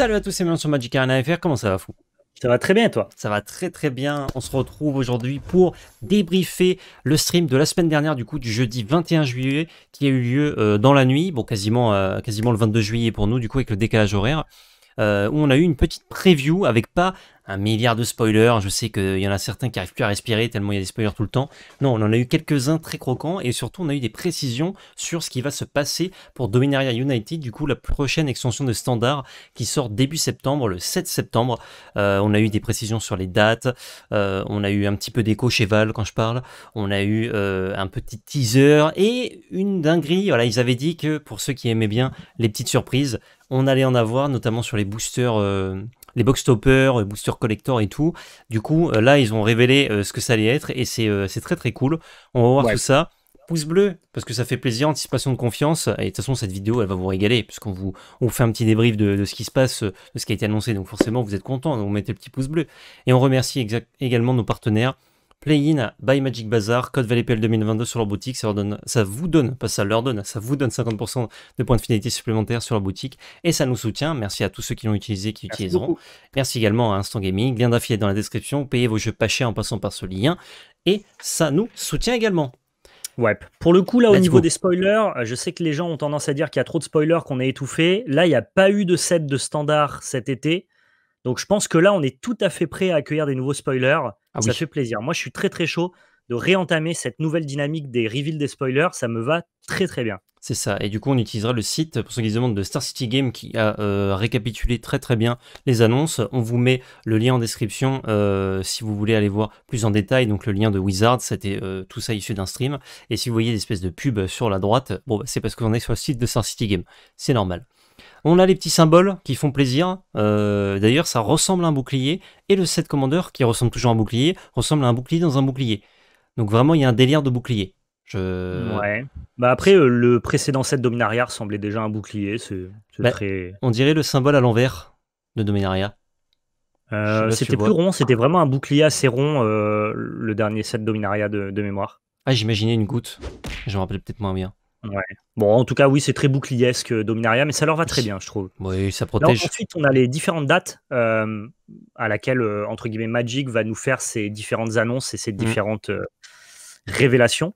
Salut à tous et bienvenue sur Magic Arena FR, comment ça va fou ça va très bien toi Ça va très très bien. On se retrouve aujourd'hui pour débriefer le stream de la semaine dernière du coup du jeudi 21 juillet qui a eu lieu euh, dans la nuit, bon quasiment, euh, quasiment le 22 juillet pour nous du coup avec le décalage horaire. Euh, où on a eu une petite preview avec pas un milliard de spoilers. Je sais qu'il y en a certains qui n'arrivent plus à respirer tellement il y a des spoilers tout le temps. Non, on en a eu quelques-uns très croquants et surtout on a eu des précisions sur ce qui va se passer pour Dominaria United. Du coup, la prochaine extension de standard qui sort début septembre, le 7 septembre. Euh, on a eu des précisions sur les dates. Euh, on a eu un petit peu d'écho chez Val quand je parle. On a eu euh, un petit teaser et une dinguerie. Voilà, ils avaient dit que pour ceux qui aimaient bien les petites surprises, on allait en avoir, notamment sur les boosters les box les euh, booster collector et tout. Du coup, euh, là, ils ont révélé euh, ce que ça allait être et c'est très très cool. On va voir tout ça. Pouce bleu, parce que ça fait plaisir, anticipation de confiance. Et de toute façon, cette vidéo, elle va vous régaler, puisqu'on vous, on fait un petit débrief de, ce qui se passe, de ce qui a été annoncé. Donc forcément, vous êtes content, On mettez le petit pouce bleu. Et on remercie également nos partenaires. Play-in by Magic Bazaar, code VLPL 2022 sur leur boutique, ça, donne, ça vous donne, pas ça leur donne, ça vous donne 50% de points de finalité supplémentaires sur leur boutique et ça nous soutient. Merci à tous ceux qui l'ont utilisé, qui l'utiliseront. Merci également à Instant Gaming, lien d'affilié dans la description, payez vos jeux pas chers en passant par ce lien et ça nous soutient également. Ouais. Pour le coup, là, au niveau des spoilers, je sais que les gens ont tendance à dire qu'il y a trop de spoilers, qu'on a étouffé. Là, il n'y a pas eu de set de standard cet été. Donc je pense que là, on est tout à fait prêt à accueillir des nouveaux spoilers. Ah ça fait plaisir. Moi, je suis très très chaud de réentamer cette nouvelle dynamique des reveals des spoilers. Ça me va très très bien. C'est ça. Et du coup, on utilisera le site, pour ceux qui se demandent, de Star City Game qui a euh, récapitulé très très bien les annonces. On vous met le lien en description euh, si vous voulez aller voir plus en détail. Donc, le lien de Wizard, c'était euh, tout ça issu d'un stream. Et si vous voyez des espèces de pubs sur la droite, bon, bah, c'est parce en est sur le site de Star City Game. C'est normal. On a les petits symboles qui font plaisir. Euh, d'ailleurs, ça ressemble à un bouclier. Et le set Commander, qui ressemble toujours à un bouclier, ressemble à un bouclier dans un bouclier. Donc vraiment, il y a un délire de bouclier. Je... Ouais. Bah après, euh, le précédent set Dominaria ressemblait déjà à un bouclier. C'est bah, très... On dirait le symbole à l'envers de Dominaria. Euh, c'était plus rond, c'était vraiment un bouclier assez rond, le dernier set Dominaria de, de mémoire. Ah, j'imaginais une goutte. Je me rappelle peut-être moins bien. Bon, en tout cas, oui, c'est très boucliesque euh, Dominaria, mais ça leur va très bien, je trouve. Oui, ça protège. ensuite, on a les différentes dates euh, à laquelle, euh, entre guillemets, Magic va nous faire ses différentes annonces et ses mm. différentes révélations.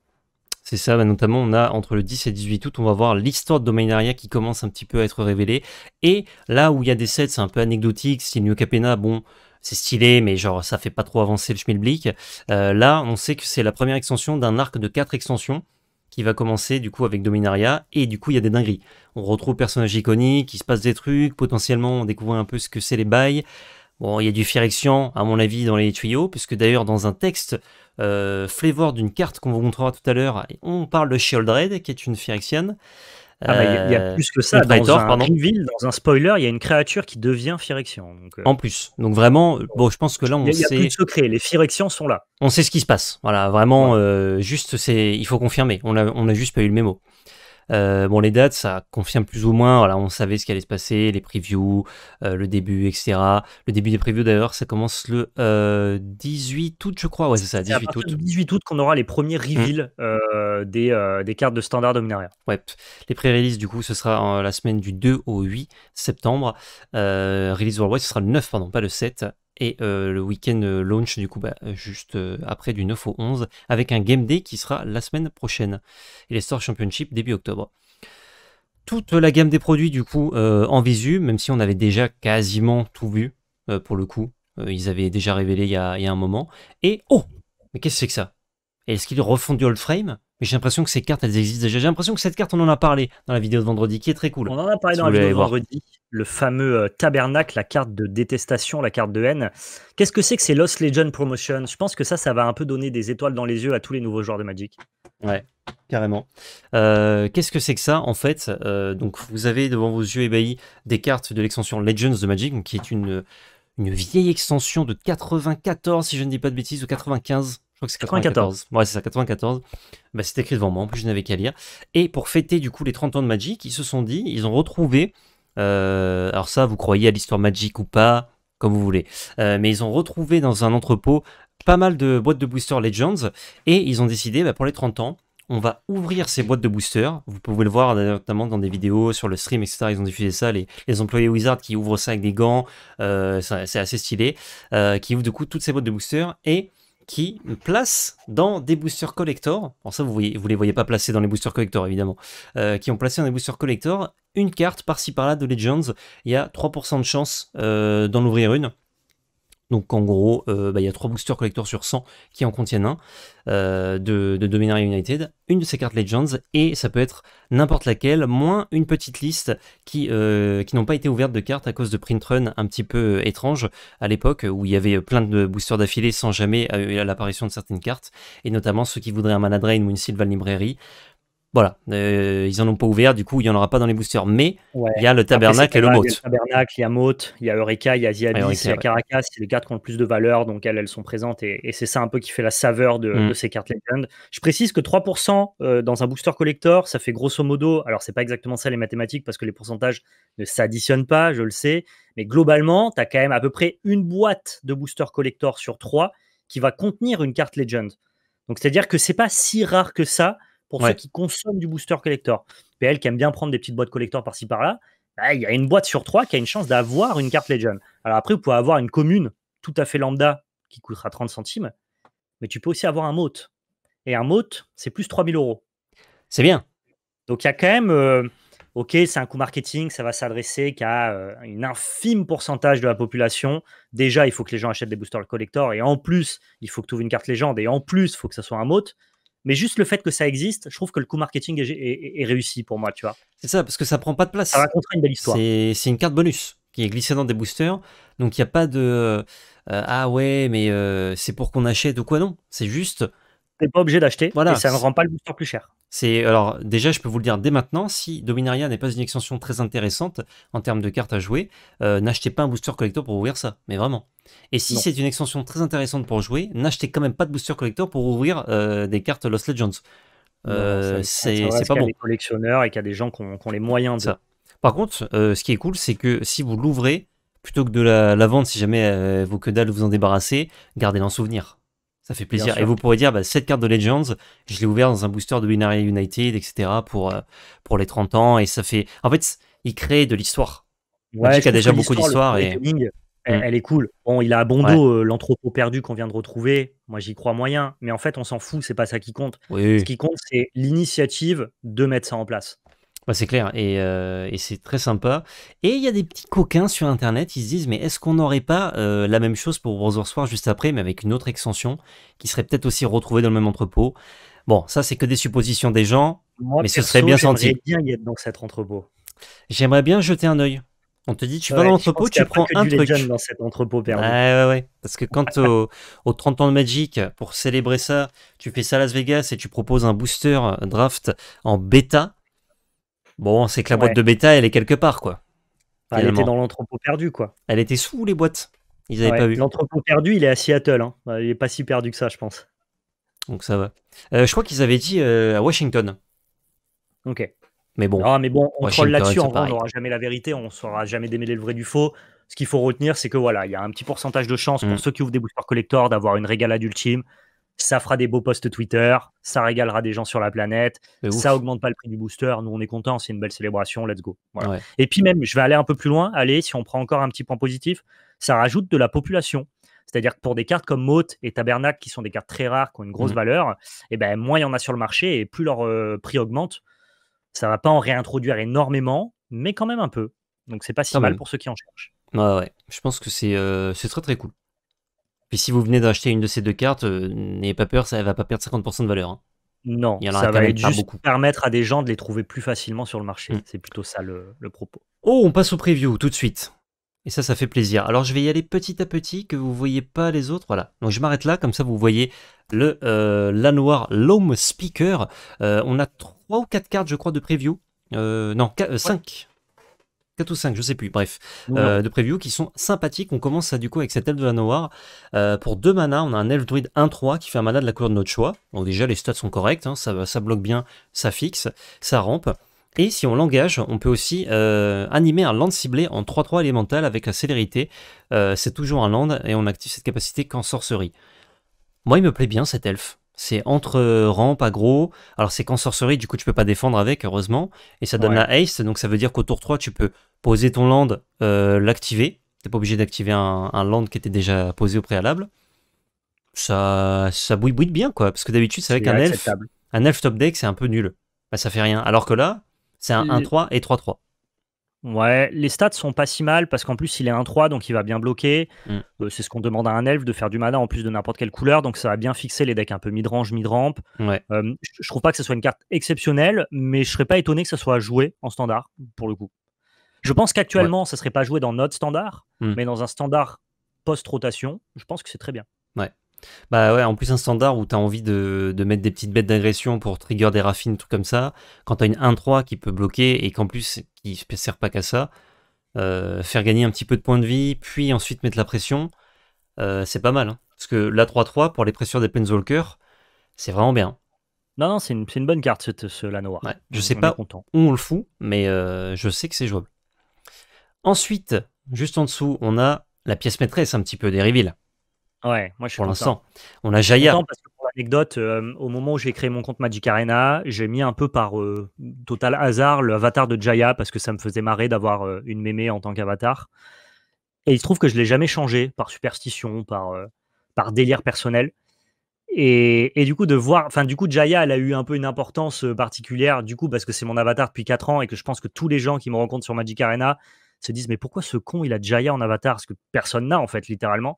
C'est ça, bah, notamment, on a entre le 10 et 18 août, on va voir l'histoire de Dominaria qui commence un petit peu à être révélée. Et là où il y a des sets, c'est un peu anecdotique, New Capena, bon, c'est stylé, mais genre ça fait pas trop avancer le schmilblick. là, on sait que c'est la première extension d'un arc de quatre extensions qui va commencer du coup avec Dominaria, et du coup il y a des dingueries. On retrouve personnages iconiques, il se passe des trucs, potentiellement on découvre un peu ce que c'est les bails. Bon, il y a du phyrexian à mon avis, dans les tuyaux, puisque d'ailleurs, dans un texte euh, flavor d'une carte qu'on vous montrera tout à l'heure, on parle de Shieldred, qui est une phyrexian ah, il y, a euh, plus que ça. Dans une ville, dans un spoiler, il y a une créature qui devient Phyrexian. Euh. En plus. Donc vraiment, bon, je pense que là, on sait. Il n'y a plus de secret. Les Phyrexians sont là. On sait ce qui se passe. Voilà, vraiment, euh, juste, c'est, il faut confirmer. On a, on a juste pas eu le mémo. Euh, bon, les dates, ça confirme plus ou moins. Voilà, on savait ce qui allait se passer, les previews, euh, le début, etc. Le début des previews, d'ailleurs, ça commence le 18 euh, août, je crois. Ouais, c'est ça, 18 août. Le 18 août qu'on aura les premiers mmh. reveals des, cartes de standard dominaria. Ouais, les pré-releases, du coup, ce sera la semaine du 2 au 8 septembre. release Worldwide, ce sera le 9, pardon, pas le 7. Et euh, le week-end euh, launch, du coup, bah, juste euh, après du 9 au 11, avec un game day qui sera la semaine prochaine. Et les Store Championship début octobre. Toute la gamme des produits, du coup, en visu, même si on avait déjà quasiment tout vu, pour le coup. ils avaient déjà révélé il y, il y a un moment. Et oh Mais qu'est-ce que c'est que ça Est-ce qu'ils refont du old frame j'ai l'impression que ces cartes, elles existent déjà. J'ai l'impression que cette carte, on en a parlé dans la vidéo de vendredi, qui est très cool. On en a parlé dans la vidéo de vendredi, le fameux euh, tabernacle, la carte de détestation, la carte de haine. Qu'est-ce que c'est que ces Lost Legend Promotion Je pense que ça, ça va un peu donner des étoiles dans les yeux à tous les nouveaux joueurs de Magic. Ouais, carrément. Euh, qu'est-ce que c'est que ça en fait euh, Donc, vous avez devant vos yeux ébahis des cartes de l'extension Legends de Magic, qui est une, une vieille extension de 94, si je ne dis pas de bêtises, ou 95 je crois que c'est 94. Ouais, c'est ça, 94. Bah, c'est écrit devant moi, en plus je n'avais qu'à lire. Et pour fêter du coup les 30 ans de Magic, ils se sont dit, ils ont retrouvé, euh, alors ça vous croyez à l'histoire Magic ou pas, comme vous voulez, euh, mais ils ont retrouvé dans un entrepôt pas mal de boîtes de Booster Legends, et ils ont décidé bah, pour les 30 ans, on va ouvrir ces boîtes de booster. Vous pouvez le voir notamment dans des vidéos sur le stream, etc. Ils ont diffusé ça, les, employés Wizard qui ouvrent ça avec des gants, euh, c'est assez stylé, qui ouvrent du coup toutes ces boîtes de booster. et qui placent dans des boosters collector, bon ça vous, voyez, vous les voyez pas placés dans les boosters collector évidemment, euh, qui ont placé dans les boosters collector une carte par-ci par-là de Legends, il y a 3% de chance euh, d'en ouvrir une. Donc en gros, euh, bah, il y a 3 boosters collector sur 100 qui en contiennent un euh, de, de Dominaria United, une de ces cartes Legends, et ça peut être n'importe laquelle, moins une petite liste qui, euh, qui n'ont pas été ouvertes de cartes à cause de print run un petit peu étrange à l'époque où il y avait plein de boosters d'affilée sans jamais l'apparition de certaines cartes, et notamment ceux qui voudraient un Mana ou une Sylvan Library. Voilà, euh, ils en ont pas ouvert, du coup, il y en aura pas dans les boosters. Mais il y a le tabernacle et le mote. Il y a le tabernacle, il y a mote, il y a Eureka, il y a Ziabis, il y a Caracas, c'est les cartes qui ont le plus de valeur, donc elles, elles sont présentes et, c'est ça un peu qui fait la saveur de, mm. ces cartes Legend. Je précise que 3% euh, dans un booster collector, ça fait grosso modo, alors c'est pas exactement ça les mathématiques parce que les pourcentages ne s'additionnent pas, je le sais, mais globalement, tu as quand même à peu près une boîte de booster collector sur 3 qui va contenir une carte Legend. Donc c'est-à-dire que c'est pas si rare que ça pour ceux qui consomment du booster collector. PL qui aime bien prendre des petites boîtes collector par-ci par-là, bah, il y a une boîte sur trois qui a une chance d'avoir une carte Legend. Alors après, vous pouvez avoir une commune tout à fait lambda qui coûtera 30 centimes, mais tu peux aussi avoir un mot. Et un mot, c'est plus 3000 euros. C'est bien. Donc il y a quand même, euh, ok, c'est un coût marketing, ça va s'adresser qu'à un euh, une infime pourcentage de la population. Déjà, il faut que les gens achètent des boosters collector, et en plus, il faut que tu ouvres une carte légende, et en plus, il faut que ça soit un mot. Mais juste le fait que ça existe, je trouve que le coup marketing est, réussi pour moi, tu vois. C'est ça, parce que ça prend pas de place. Ça raconte une belle histoire. C'est une carte bonus qui est glissée dans des boosters. Donc il n'y a pas de euh, ah ouais, mais euh, c'est pour qu'on achète ou quoi non. C'est juste. T'es pas obligé d'acheter. Voilà. Et ça ne rend pas le booster plus cher alors déjà, je peux vous le dire dès maintenant, si Dominaria n'est pas une extension très intéressante en termes de cartes à jouer, euh, n'achetez pas un booster collector pour ouvrir ça, mais vraiment. Et si c'est une extension très intéressante pour jouer, n'achetez quand même pas de booster collector pour ouvrir euh, des cartes Lost Legends. c'est pas bon. Des collectionneurs et qu'il y a des gens qui ont, les moyens de ça. Par contre, euh, ce qui est cool, c'est que si vous l'ouvrez, plutôt que de la, la vendre, si jamais vos que dalle vous en débarrasser, gardez l'en en souvenir. Ça fait plaisir. Et vous pourrez dire, bah, cette carte de Legends, je l'ai ouverte dans un booster de Winaria United, etc. pour, euh, pour les 30 ans. Et ça fait. En fait, il crée de l'histoire. Ouais, il a déjà beaucoup d'histoire. Et... Mm. Elle, est cool. Bon, il a à bon dos perdu qu'on vient de retrouver. Moi, j'y crois moyen. Mais en fait, on s'en fout. C'est pas ça qui compte. Ce qui compte, c'est l'initiative de mettre ça en place. Bah, c'est clair, et, euh, et c'est très sympa. Et il y a des petits coquins sur Internet, ils se disent, mais est-ce qu'on n'aurait pas euh, la même chose pour Brother Soir juste après, mais avec une autre extension, qui serait peut-être aussi retrouvée dans le même entrepôt Bon, ça, c'est que des suppositions des gens, mais ce serait bien senti. J'aimerais bien y être dans cet entrepôt. J'aimerais bien jeter un œil. On te dit, tu vas dans l'entrepôt, tu prends un truc. dans cet entrepôt ouais, ouais, Parce que quand au, 30 ans de Magic, pour célébrer ça, tu fais ça à Las Vegas et tu proposes un booster draft en bêta, Bon, c'est que la boîte de bêta, elle est quelque part, quoi. elle était dans l'entrepôt perdu, quoi. Elle était sous les boîtes. Ils n'avaient pas vu. L'entrepôt perdu, il est à Seattle. Hein. Bah, il n'est pas si perdu que ça, je pense. Donc ça va. Euh, je crois qu'ils avaient dit euh, à Washington. Ok. Mais bon. Ah, mais bon, on troll là-dessus. on n'aura jamais la vérité. On ne saura jamais démêler le vrai du faux. Ce qu'il faut retenir, c'est que voilà, il y a un petit pourcentage de chance pour mm. ceux qui ouvrent des boosters collector d'avoir une régalade ultime ça fera des beaux posts Twitter, ça régalera des gens sur la planète, ça augmente pas le prix du booster, nous on est contents, c'est une belle célébration, let's go. Et puis même, je vais aller un peu plus loin, allez, si on prend encore un petit point positif, ça rajoute de la population. C'est-à-dire que pour des cartes comme Mote et Tabernacle, qui sont des cartes très rares, qui ont une grosse mm. valeur, et eh ben, moins il y en a sur le marché et plus leur euh, prix augmente, ça va pas en réintroduire énormément, mais quand même un peu. Donc c'est pas si mal pour ceux qui en cherchent. Ouais, ouais. Je pense que c'est euh, très très cool si vous venez d'acheter une de ces deux cartes, euh, n'ayez pas peur, ça va pas perdre 50% de valeur. Hein. Non, ça va être juste beaucoup. permettre à des gens de les trouver plus facilement sur le marché. Mm. C'est plutôt ça le, propos. Oh, on passe au preview tout de suite. Et ça, ça fait plaisir. Alors, je vais y aller petit à petit, que vous voyez pas les autres. Voilà. Donc, je m'arrête là, comme ça, vous voyez le euh, l'anoir Loam Speaker. Euh, on a trois ou quatre cartes, je crois, de preview. Euh, non, 5. 4 ou 5, je sais plus, bref, euh, de preview qui sont sympathiques. On commence ça du coup avec cette elfe de la Noir. Euh, pour 2 mana. on a un elfe druide 1-3 qui fait un mana de la couleur de notre choix. Donc déjà, les stats sont corrects, hein. ça, ça, bloque bien, ça fixe, ça rampe. Et si on l'engage, on peut aussi euh, animer un land ciblé en 3-3 élémental avec la célérité. c'est toujours un land et on active cette capacité qu'en sorcerie. Moi, il me plaît bien cet elfe. C'est entre euh, rampe, aggro. Alors c'est qu'en sorcerie, du coup tu peux pas défendre avec, heureusement. Et ça donne la haste, donc ça veut dire qu'au tour 3, tu peux poser ton land, euh, l'activer. T'es pas obligé d'activer un, land qui était déjà posé au préalable. Ça, ça bouille bien, quoi. Parce que d'habitude, c'est avec un elf, un elf top deck, c'est un peu nul. Bah, ça fait rien. Alors que là, c'est un 1-3 et 3-3. Ouais, les stats sont pas si mal parce qu'en plus il est 1-3 donc il va bien bloquer. Mm. Euh, c'est ce qu'on demande à un elfe de faire du mana en plus de n'importe quelle couleur donc ça va bien fixer les decks un peu mid-range, mid-ramp. Euh, je trouve pas que ce soit une carte exceptionnelle mais je serais pas étonné que ça soit joué en standard pour le coup. Je pense qu'actuellement ça serait pas joué dans notre standard mm. mais dans un standard post-rotation, je pense que c'est très bien. Ouais. Bah ouais, en plus un standard où t'as envie de, mettre des petites bêtes d'agression pour trigger des raffines, tout comme ça, quand t'as une 1-3 qui peut bloquer et qu'en plus qui sert pas qu'à ça. Euh, faire gagner un petit peu de points de vie, puis ensuite mettre la pression, euh, c'est pas mal. Hein. Parce que la 3-3, pour les pressions des Penzolker, c'est vraiment bien. Non, non, c'est une, bonne carte, ce, lanoir. noire. je sais pas où on le fout, mais euh, je sais que c'est jouable. Ensuite, juste en dessous, on a la pièce maîtresse un petit peu des reveals. Ouais, moi je suis Pour l'instant, on a Jaya anecdote, euh, au moment où j'ai créé mon compte Magic Arena, j'ai mis un peu par euh, total hasard l'avatar de Jaya parce que ça me faisait marrer d'avoir euh, une mémé en tant qu'avatar. Et il se trouve que je l'ai jamais changé par superstition, par, par délire personnel. Et, du coup, de voir, enfin, du coup, Jaya, elle a eu un peu une importance particulière, du coup, parce que c'est mon avatar depuis 4 ans et que je pense que tous les gens qui me rencontrent sur Magic Arena se disent, mais pourquoi ce con, il a Jaya en avatar, Parce que personne n'a, en fait, littéralement.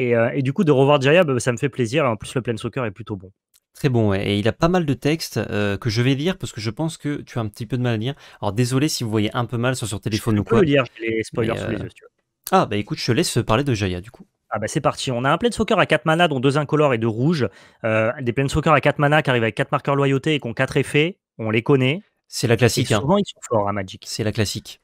Euh, et, du coup, de revoir Jaya, bah, ça me fait plaisir. En plus, le plein soccer est plutôt bon. Très bon, ouais. et il a pas mal de textes euh, que je vais lire parce que je pense que tu as un petit peu de mal à lire. Alors désolé si vous voyez un peu mal sur, sur téléphone ou quoi. Je peux lire, les spoilers sous les euh, yeux. Ah bah écoute, je te laisse parler de Jaya du coup. Ah bah c'est parti, on a un plein soccer à 4 mana dont 2 incolores et 2 rouges, des plein soccer à 4 mana qui arrivent avec 4 marqueurs loyauté et qui ont 4 effets, on les connaît. C'est la classique. Hein. souvent ils sont forts à hein, Magic. C'est la classique.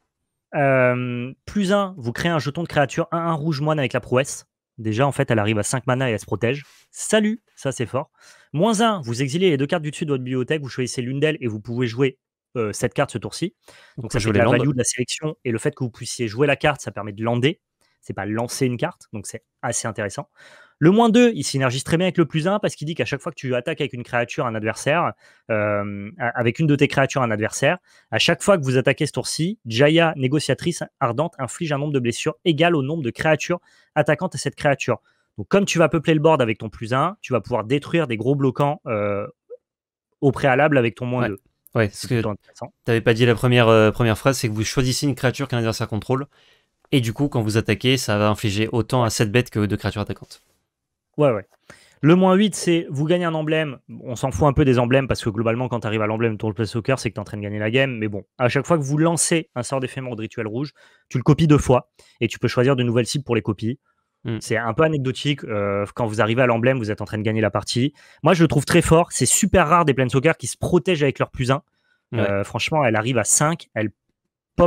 plus 1, vous créez un jeton de créature 1-1 rouge moine avec la prouesse. Déjà, en fait, elle arrive à 5 mana et elle se protège. Salut, ça c'est fort. Moins 1, vous exiliez les deux cartes du dessus de votre bibliothèque, vous choisissez l'une d'elles et vous pouvez jouer euh, cette carte ce tour-ci. Donc ça fait la value de la sélection et le fait que vous puissiez jouer la carte, ça permet de lander. C'est pas lancer une carte, donc c'est assez intéressant. Le moins 2, il synergise très bien avec le plus 1 parce qu'il dit qu'à chaque fois que tu attaques avec une créature un adversaire, euh, avec une de tes créatures un adversaire, à chaque fois que vous attaquez ce tour-ci, Jaya, négociatrice ardente, inflige un nombre de blessures égal au nombre de créatures attaquantes à cette créature. Donc comme tu vas peupler le board avec ton plus 1, tu vas pouvoir détruire des gros bloquants euh, au préalable avec ton moins 2. Ouais, ce que tu n'avais pas dit la première, euh, première phrase, c'est que vous choisissez une créature qu'un adversaire contrôle, et du coup, quand vous attaquez, ça va infliger autant à cette bête que de créatures attaquantes. Ouais, ouais. Le moins 8, c'est vous gagnez un emblème. On s'en fout un peu des emblèmes parce que globalement, quand tu arrives à l'emblème de Play Soccer, c'est que tu es en train de gagner la game. Mais bon, à chaque fois que vous lancez un sort mort de rituel rouge, tu le copies deux fois et tu peux choisir de nouvelles cibles pour les copies. Mm. C'est un peu anecdotique. Euh, quand vous arrivez à l'emblème, vous êtes en train de gagner la partie. Moi, je le trouve très fort. C'est super rare des soccer qui se protègent avec leur plus 1. Euh, franchement, elle arrive à 5. Elle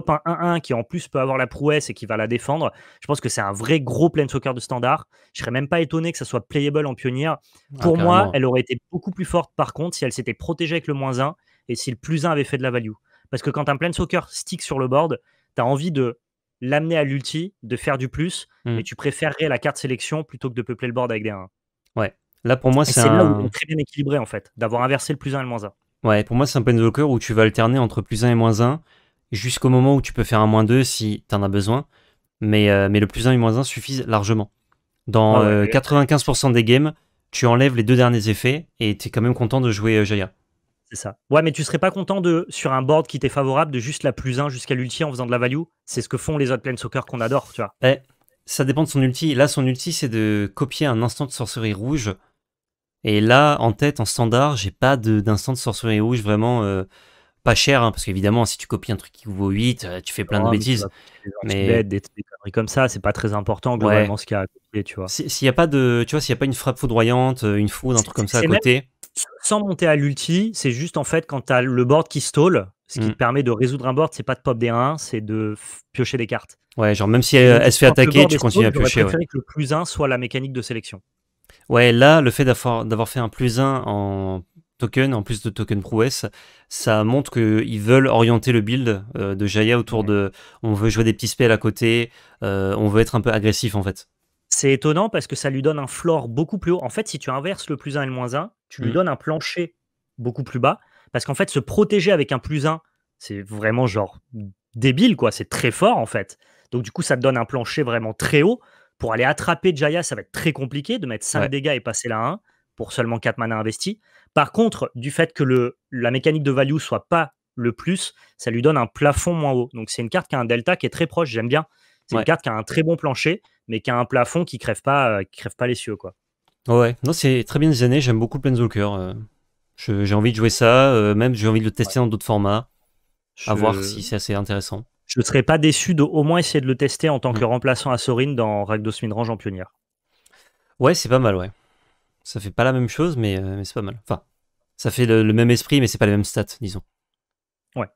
pop un 1-1 qui en plus peut avoir la prouesse et qui va la défendre, je pense que c'est un vrai gros planeswalker de standard. Je serais même pas étonné que ça soit playable en pionnière. Ah, pour moi, elle aurait été beaucoup plus forte par contre si elle s'était protégée avec le moins 1 et si le plus 1 avait fait de la value. Parce que quand un soccer stick sur le board, tu as envie de l'amener à l'ulti, de faire du plus, hmm. mais et tu préférerais la carte sélection plutôt que de peupler le board avec des 1. Ouais. Là, pour moi, c'est un... très bien équilibré, en fait, d'avoir inversé le plus 1 et le moins 1. Ouais, pour moi, c'est un soccer où tu vas alterner entre plus 1 et moins 1 jusqu'au moment où tu peux faire un moins 2 si tu en as besoin. Mais, euh, mais le plus 1 et moins 1 suffisent largement. Dans 95% ah euh, des games, tu enlèves les deux derniers effets et tu es quand même content de jouer euh, Jaya. C'est ça. Ouais, mais tu serais pas content de, sur un board qui t'est favorable, de juste la plus 1 jusqu'à l'ulti en faisant de la value C'est ce que font les autres soccer qu'on adore, tu vois. Eh, ça dépend de son ulti. Là, son ulti, c'est de copier un instant de sorcerie rouge. Et là, en tête, en standard, j'ai pas d'instant de, sorcerie rouge vraiment pas cher, hein, parce qu'évidemment, si tu copies un truc qui vaut 8, euh, tu fais plein de bêtises. Mais... des, trucs comme ça, c'est pas très important globalement ce qu'il y a à copier, tu vois. S'il n'y a pas de, tu vois, s'il y a pas une frappe foudroyante, euh, une foudre, un truc comme ça à côté. sans monter à l'ulti, c'est juste en fait quand tu as le board qui stole, ce qui mmh. te permet de résoudre un board, c'est pas de pop des 1, c'est de piocher des cartes. Ouais, genre même si euh, elle, se fait attaquer, tu continues à piocher. que le plus 1 soit la mécanique de sélection. Ouais, là, le fait d'avoir fait un plus 1 en en plus de token prouesse, ça montre qu'ils veulent orienter le build euh, de Jaya autour de on veut jouer des petits spells à côté, euh, on veut être un peu agressif en fait. C'est étonnant parce que ça lui donne un floor beaucoup plus haut. En fait, si tu inverses le plus 1 et le moins 1, tu lui mm. donnes un plancher beaucoup plus bas. Parce qu'en fait, se protéger avec un plus 1, c'est vraiment genre débile, quoi. C'est très fort en fait. Donc du coup, ça te donne un plancher vraiment très haut. Pour aller attraper Jaya, ça va être très compliqué de mettre 5 dégâts et passer la 1 pour seulement 4 mana investis. Par contre, du fait que le, la mécanique de value soit pas le plus, ça lui donne un plafond moins haut. Donc c'est une carte qui a un delta qui est très proche, j'aime bien. C'est une carte qui a un très bon plancher, mais qui a un plafond qui crève pas, euh, crève pas les cieux. Quoi. Ouais, non, c'est très bien designé, j'aime beaucoup Planeswalker. Euh, j'ai envie de jouer ça, euh, même j'ai envie de le tester dans d'autres formats, à voir si c'est assez intéressant. Je ne serais pas déçu de au moins essayer de le tester en tant que mm. remplaçant à Sorin dans Ragdos Midrange en pionnière. Ouais, c'est pas mal, ouais. Ça fait pas la même chose, mais, euh, c'est pas mal. Enfin, ça fait le, même esprit, mais c'est pas les mêmes stats, disons. Ouais.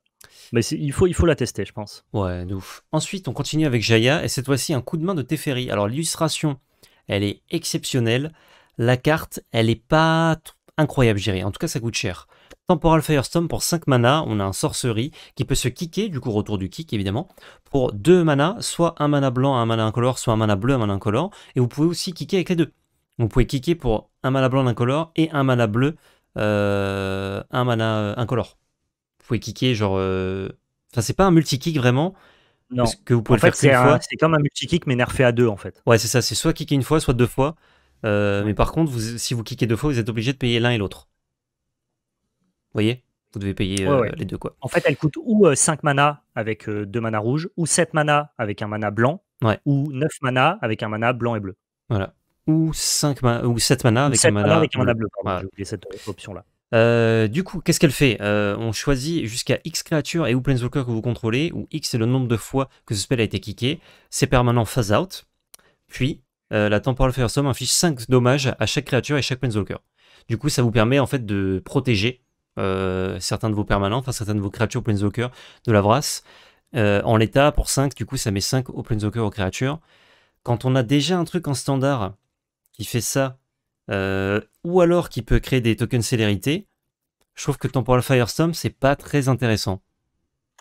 Mais il faut, il faut la tester, je pense. Ouais, de ouf. Ensuite, on continue avec Jaya, et cette fois-ci, un coup de main de Teferi. Alors, l'illustration, elle est exceptionnelle. La carte, elle est pas incroyable, j'irais. En tout cas, ça coûte cher. Temporal Firestorm pour 5 mana, on a un sorcerie qui peut se kicker, du coup retour du kick évidemment, pour 2 mana, soit un mana blanc, un mana incolore, soit un mana bleu, un mana incolore, et vous pouvez aussi kicker avec les deux vous pouvez kicker pour un mana blanc incolore et un mana bleu, euh, un mana euh, incolore. Vous pouvez kicker genre... Euh, c'est pas un multi-kick vraiment. Non. Parce que vous pouvez faire C'est comme un multi-kick mais nerfé à deux en fait. Ouais c'est ça, c'est soit kicker une fois, soit deux fois. mais par contre, si vous kicker deux fois, vous êtes obligé de payer l'un et l'autre. Vous voyez Vous devez payer les deux quoi. En fait elle coûte ou 5 mana avec 2 mana rouges, ou 7 mana avec un mana blanc, ou 9 mana avec un mana blanc et bleu. Voilà ou, 5 ou 7 mana avec mana, avec mana bleu. J'ai cette option-là. Euh, du coup, qu'est-ce qu'elle fait euh, On choisit jusqu'à X créatures et ou Planeswalker que vous contrôlez, où X est le nombre de fois que ce spell a été kické. C'est permanent phase out. Puis, euh, la Temporal Firestorm inflige 5 dommages à chaque créature et chaque Planeswalker. Du coup, ça vous permet en fait de protéger certains de vos permanents, enfin certaines de vos créatures Planeswalker de la Vras. en l'état, pour 5, du coup, ça met 5 au Planeswalker aux créatures. Quand on a déjà un truc en standard qui fait ça, euh, ou alors qui peut créer des tokens célérité, je trouve que Temporal Firestorm, c'est pas très intéressant.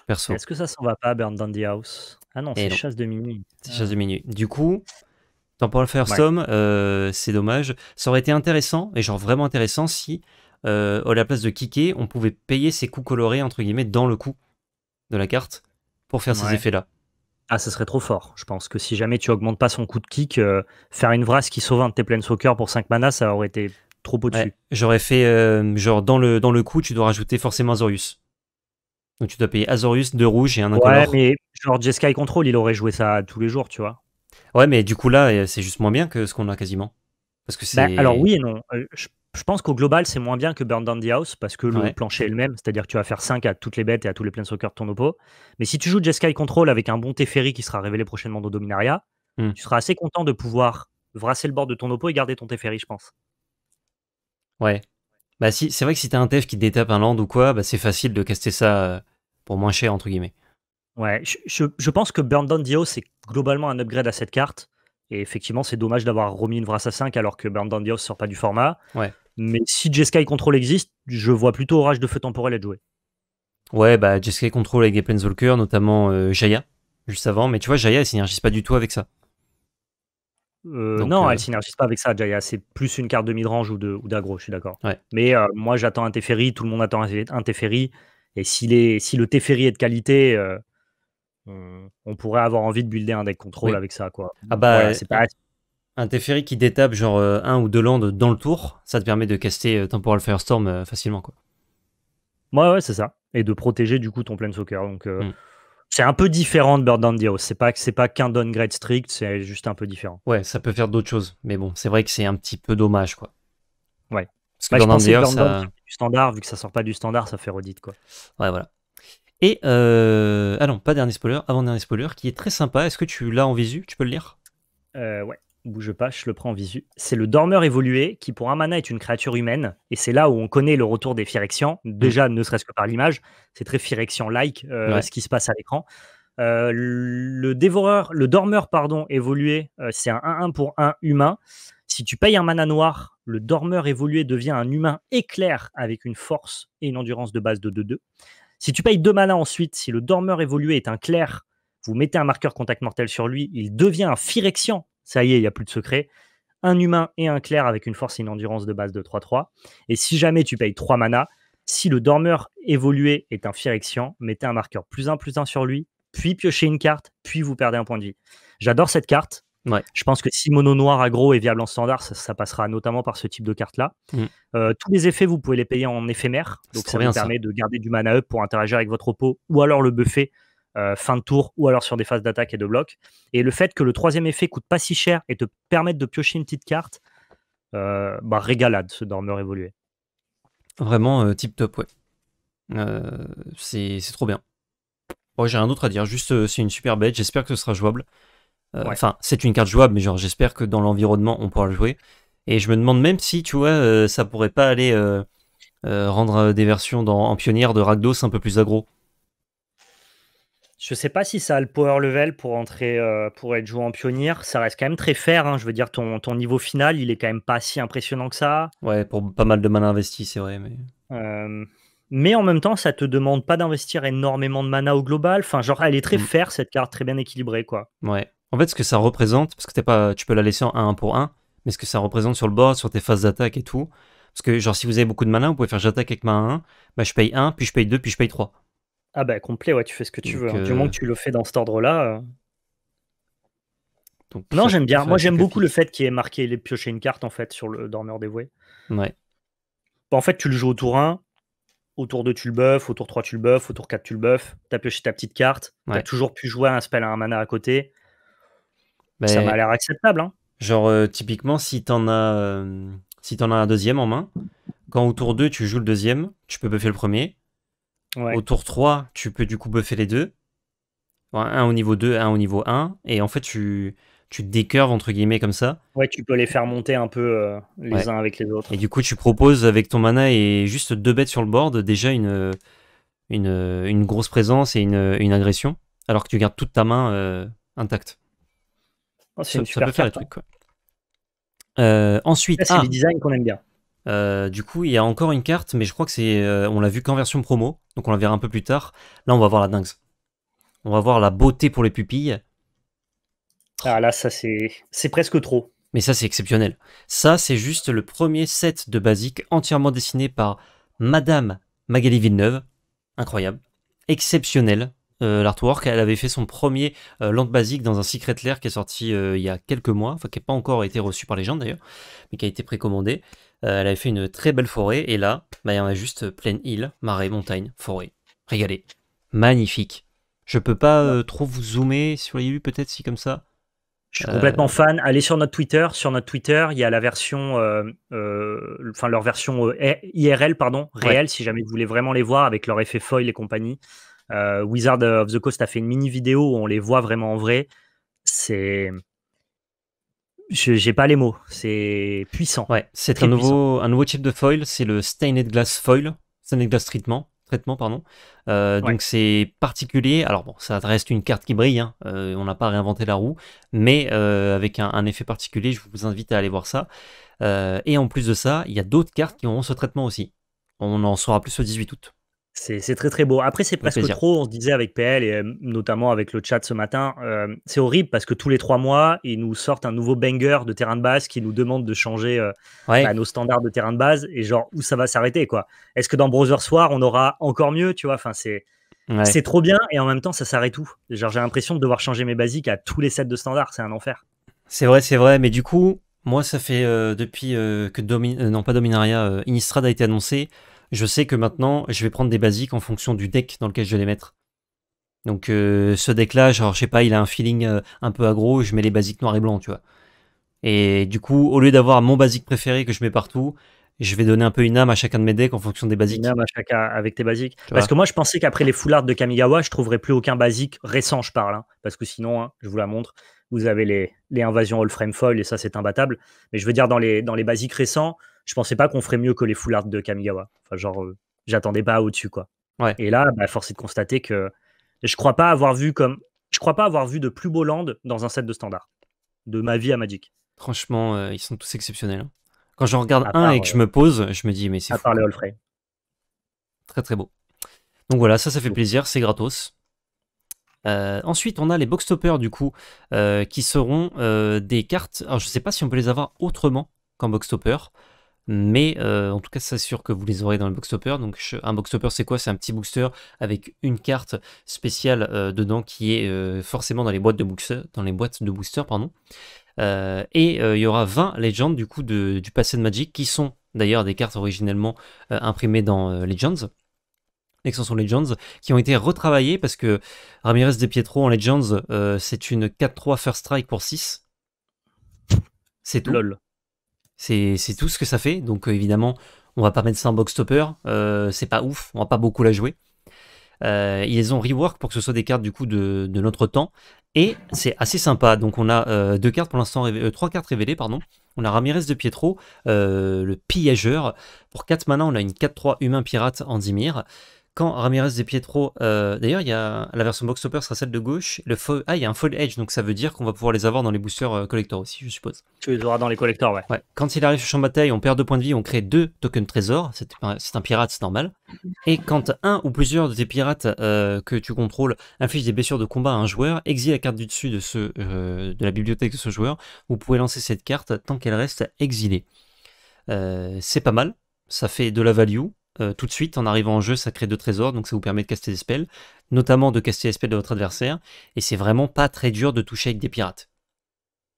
Perso. Est-ce que ça s'en va pas, Burn Down House Ah non, eh c'est chasse de minuit. de minuit. Du coup, Temporal Firestorm, euh, c'est dommage. Ça aurait été intéressant, et genre vraiment intéressant, si euh, à la place de kicker, on pouvait payer ses coups colorés, entre guillemets, dans le coup de la carte pour faire ces effets-là. Ah, ça serait trop fort. Je pense que si jamais tu augmentes pas son coup de kick, euh, faire une vrasse qui sauve un de tes planes soccer pour 5 manas ça aurait été trop au-dessus. J'aurais fait, euh, genre, dans le, dans le coup, tu dois rajouter forcément Azorius. Donc tu dois payer Azorius, 2 rouges et un incolore. Ouais, mais genre Jeskai Control, il aurait joué ça tous les jours, tu vois. Ouais, mais du coup là, euh, c'est juste moins bien que ce qu'on a quasiment. Bah, alors oui et non. Euh, je, pense qu'au global, c'est moins bien que Burn Down the House parce que le plancher est le même, c'est-à-dire que tu vas faire 5 à toutes les bêtes et à tous les pleins de ton oppo. Mais si tu joues Jeskai Control avec un bon Teferi qui sera révélé prochainement dans Dominaria, hmm. tu seras assez content de pouvoir brasser le bord de ton oppo et garder ton Teferi, je pense. Ouais. Bah si, c'est vrai que si t'as un Tef qui détape un land ou quoi, bah, c'est facile de caster ça euh, pour moins cher, entre guillemets. Ouais, je, pense que Burn Down the House, c'est globalement un upgrade à cette carte. Et effectivement, c'est dommage d'avoir remis une Vrasa 5 alors que Band ne sort pas du format. Mais si Jeskai Control existe, je vois plutôt Orage de Feu Temporel à jouer. Ouais, bah Jeskai Control avec des notamment euh, Jaya, juste avant. Mais tu vois, Jaya, elle synergise pas du tout avec ça. Euh, non, euh, elle elle synergise pas avec ça, Jaya. C'est plus une carte de midrange ou d'aggro, je suis d'accord. Mais moi, j'attends un Teferi, tout le monde attend un Teferi. Et si, si le Teferi est de qualité, euh, on, pourrait avoir envie de builder un deck contrôle avec ça. Quoi. Ah bah, c'est pas... Un Teferi qui détape genre euh, un ou deux landes dans le tour, ça te permet de caster euh, Temporal Firestorm facilement. Quoi. Ouais, ouais, c'est ça. Et de protéger du coup ton soccer Donc hmm. c'est un peu différent de Bird Down C'est pas, c'est pas qu'un downgrade strict, c'est juste un peu différent. Ouais, ça peut faire d'autres choses. Mais bon, c'est vrai que c'est un petit peu dommage. quoi. Ouais. Parce que bah, standard, vu que ça sort pas du standard, ça fait redite. Quoi. Ouais, voilà. Et euh... ah non, pas dernier spoiler, avant dernier spoiler, qui est très sympa. Est-ce que tu l'as en visu Tu peux le lire euh, Ouais, bouge pas, je le prends en visu. C'est le dormeur évolué qui pour un mana est une créature humaine. Et c'est là où on connaît le retour des Phyrexians. Déjà, mm. ne serait-ce que par l'image, c'est très Phyrexian-like euh, ce qui se passe à l'écran. Euh, le dévoreur, le dormeur pardon, évolué, c'est un 1-1 pour un humain. Si tu payes un mana noir, le dormeur évolué devient un humain éclair avec une force et une endurance de base de 2-2. Si tu payes 2 mana ensuite, si le dormeur évolué est un clair, vous mettez un marqueur contact mortel sur lui, il devient un Phyrexian. Ça y est, il n'y a plus de secret. Un humain et un clair avec une force et une endurance de base de 3-3. Et si jamais tu payes 3 mana, si le dormeur évolué est un Phyrexian, mettez un marqueur plus 1 plus 1 sur lui, puis piochez une carte, puis vous perdez un point de vie. J'adore cette carte. Je pense que si mono noir aggro est viable en standard, ça, passera notamment par ce type de carte-là. Mm. Euh, tous les effets, vous pouvez les payer en éphémère. Donc ça vous permet de garder du mana up pour interagir avec votre repos ou alors le buffer euh, fin de tour ou alors sur des phases d'attaque et de bloc. Et le fait que le troisième effet coûte pas si cher et te permette de piocher une petite carte, euh, bah, régalade ce dormeur évolué. Vraiment tip top, ouais. c'est trop bien. Oh, j'ai rien d'autre à dire, juste c'est une super bête, j'espère que ce sera jouable. Euh, enfin, c'est une carte jouable, mais genre, j'espère que dans l'environnement, on pourra le jouer. Et je me demande même si, tu vois, euh, ça pourrait pas aller euh, rendre des versions dans, en pionnière de ragdos un peu plus agro. Je sais pas si ça a le power level pour entrer, pour être joué en pionnière. Ça reste quand même très fair. Hein. Je veux dire, ton, niveau final, il est quand même pas si impressionnant que ça. Ouais, pour pas mal de mana investi, c'est vrai. Mais mais en même temps, ça te demande pas d'investir énormément de mana au global. Enfin, genre, elle est très mm. fair cette carte, très bien équilibrée, quoi. Ouais. En fait, ce que ça représente, parce que t'es pas, tu peux la laisser en 1 pour 1, mais ce que ça représente sur le board, sur tes phases d'attaque et tout. Parce que, genre, si vous avez beaucoup de mana, vous pouvez faire j'attaque avec ma 1, bah, je paye 1, puis je paye 2, puis je paye 3. Ah, bah, complet, ouais, tu fais ce que tu veux. Hein. Du euh, moment que tu le fais dans cet ordre-là. Euh. Donc. Non, j'aime bien. Moi, j'aime beaucoup le fait qu'il ait marqué les piocher une carte, en fait, sur le dormeur dévoué. Ouais. Bah, en fait, tu le joues au tour 1, au tour 2 tu le buffes, au tour 3 tu le buffes, au tour 4 tu le tu as pioché ta petite carte, tu t'as toujours pu jouer un spell à un mana à côté, ça m'a l'air acceptable. Hein. Genre, euh, typiquement, si t'en as, euh, si en as un deuxième en main, quand au tour 2, tu joues le deuxième, tu peux buffer le premier. Au tour 3, tu peux du coup buffer les deux. un au niveau 2, un au niveau 1. Et en fait, tu, tu décurves, entre guillemets, comme ça. Ouais, tu peux les faire monter un peu euh, les uns avec les autres. Et du coup, tu proposes avec ton mana et juste deux bêtes sur le board, déjà une, une, grosse présence et une, agression, alors que tu gardes toute ta main intacte. Oh, ça, peut faire les trucs. Hein. Euh, ensuite, c'est ah. le design qu'on aime bien. Euh, du coup, il y a encore une carte, mais je crois que c'est, euh, on l'a vu qu'en version promo, donc on la verra un peu plus tard. Là, on va voir la dingue. On va voir la beauté pour les pupilles. Ah là, ça c'est, c'est presque trop. Mais ça, c'est exceptionnel. Ça, c'est juste le premier set de basique entièrement dessiné par Madame Magali Villeneuve. Incroyable, exceptionnel. Euh, l'artwork. Elle avait fait son premier euh, Land dans un Secret Lair qui est sorti euh, il y a quelques mois, enfin qui n'a pas encore été reçu par les gens d'ailleurs, mais qui a été précommandé. Euh, elle avait fait une très belle forêt et là, bah, il y en a juste pleine île, marais, montagne, forêt. Régalé. Magnifique. Je peux pas trop vous zoomer sur les vu peut-être si comme ça. Je suis complètement fan. Allez sur notre Twitter. Sur notre Twitter, il y a la version, enfin leur version IRL, pardon, réelle, si jamais vous voulez vraiment les voir avec leur effet foil et compagnie. Euh, Wizard of the Coast a fait une mini vidéo où on les voit vraiment en vrai. C'est j'ai pas les mots. C'est puissant. Ouais, c'est un nouveau, un nouveau type de foil. C'est le stained glass foil, stained glass treatment. Traitement, pardon. Euh, donc c'est particulier. Alors bon, ça reste une carte qui brille. Hein. Euh, on n'a pas réinventé la roue, mais avec un, un, effet particulier, je vous invite à aller voir ça. et en plus de ça, il y a d'autres cartes qui auront ce traitement aussi. On en saura plus le 18 août. C'est très très beau. Après, c'est presque trop, on se disait avec PL et euh, notamment avec le chat ce matin, euh, c'est horrible parce que tous les trois mois, ils nous sortent un nouveau banger de terrain de base qui nous demande de changer à euh, bah, nos standards de terrain de base et genre où ça va s'arrêter quoi. Est-ce que dans Browser Soir, on aura encore mieux, tu vois Enfin, c'est c'est trop bien et en même temps, ça s'arrête tout. Genre, j'ai l'impression de devoir changer mes basiques à tous les sets de standards, c'est un enfer. C'est vrai, c'est vrai, mais du coup, moi, ça fait depuis que non pas Dominaria, Innistrad a été annoncé je sais que maintenant, je vais prendre des basiques en fonction du deck dans lequel je vais les mettre. Donc euh, ce deck-là, genre, je sais pas, il a un feeling euh, un peu aggro, je mets les basiques noir et blanc, tu vois. Et du coup, au lieu d'avoir mon basique préféré que je mets partout, je vais donner un peu une âme à chacun de mes decks en fonction des basiques. Une âme à chacun avec tes basiques. parce que moi, je pensais qu'après les foulards de Kamigawa, je trouverais plus aucun basique récent, je parle. Hein. parce que sinon, hein, je vous la montre, vous avez les, invasions all frame foil et ça c'est imbattable. Mais je veux dire dans les dans les basiques récents, je pensais pas qu'on ferait mieux que les foulards de Kamigawa. Enfin genre euh, j'attendais pas au-dessus quoi. Et là, bah, force est de constater que je crois pas avoir vu comme je crois pas avoir vu de plus beau land dans un set de standard de ma vie à Magic. Franchement, euh, ils sont tous exceptionnels. Hein. Quand j'en regarde un et que je euh, me pose, je me dis mais c'est à les all frame. Très très beau. Donc voilà, ça ça fait plaisir, c'est gratos. Euh, ensuite, on a les box du coup, euh, qui seront euh, des cartes. Alors, je ne sais pas si on peut les avoir autrement qu'en box mais en tout cas, c'est sûr que vous les aurez dans le box Donc, un box c'est quoi C'est un petit booster avec une carte spéciale dedans qui est forcément dans les boîtes de booster, dans les boîtes de booster, pardon. et il y aura 20 Legends du coup du passé de Magic qui sont d'ailleurs des cartes originellement imprimées dans Legends. Extension Legends, qui ont été retravaillés parce que Ramirez de Pietro en Legends, euh, c'est une 4-3 First Strike pour 6. C'est LOL. C'est tout ce que ça fait. Donc euh, évidemment, on va pas mettre ça en box stopper. Euh, c'est pas ouf. On va pas beaucoup la jouer. ils ont rework pour que ce soit des cartes du coup de, notre temps. Et c'est assez sympa. Donc on a deux cartes pour l'instant, trois cartes révélées, pardon. On a Ramirez de Pietro, le pillageur. Pour 4 mana, on a une 4-3 humain pirate en Dimir quand Ramirez des Pietro, euh, d'ailleurs, il y a la version box Topper sera celle de gauche. Le ah, il y a un fold edge, donc ça veut dire qu'on va pouvoir les avoir dans les boosters euh, collector aussi, je suppose. Tu les auras dans les collectors, ouais. Quand il arrive sur champ de bataille, on perd deux points de vie, on crée deux tokens trésors. C'est un, pirate, c'est normal. Et quand un ou plusieurs de tes pirates euh, que tu contrôles infligent des blessures de combat à un joueur, exile la carte du dessus de, ce, de la bibliothèque de ce joueur. Vous pouvez lancer cette carte tant qu'elle reste exilée. c'est pas mal. Ça fait de la value. Euh, tout de suite en arrivant en jeu, ça crée deux trésors, donc ça vous permet de caster des spells, notamment de caster les spells de votre adversaire, et c'est vraiment pas très dur de toucher avec des pirates.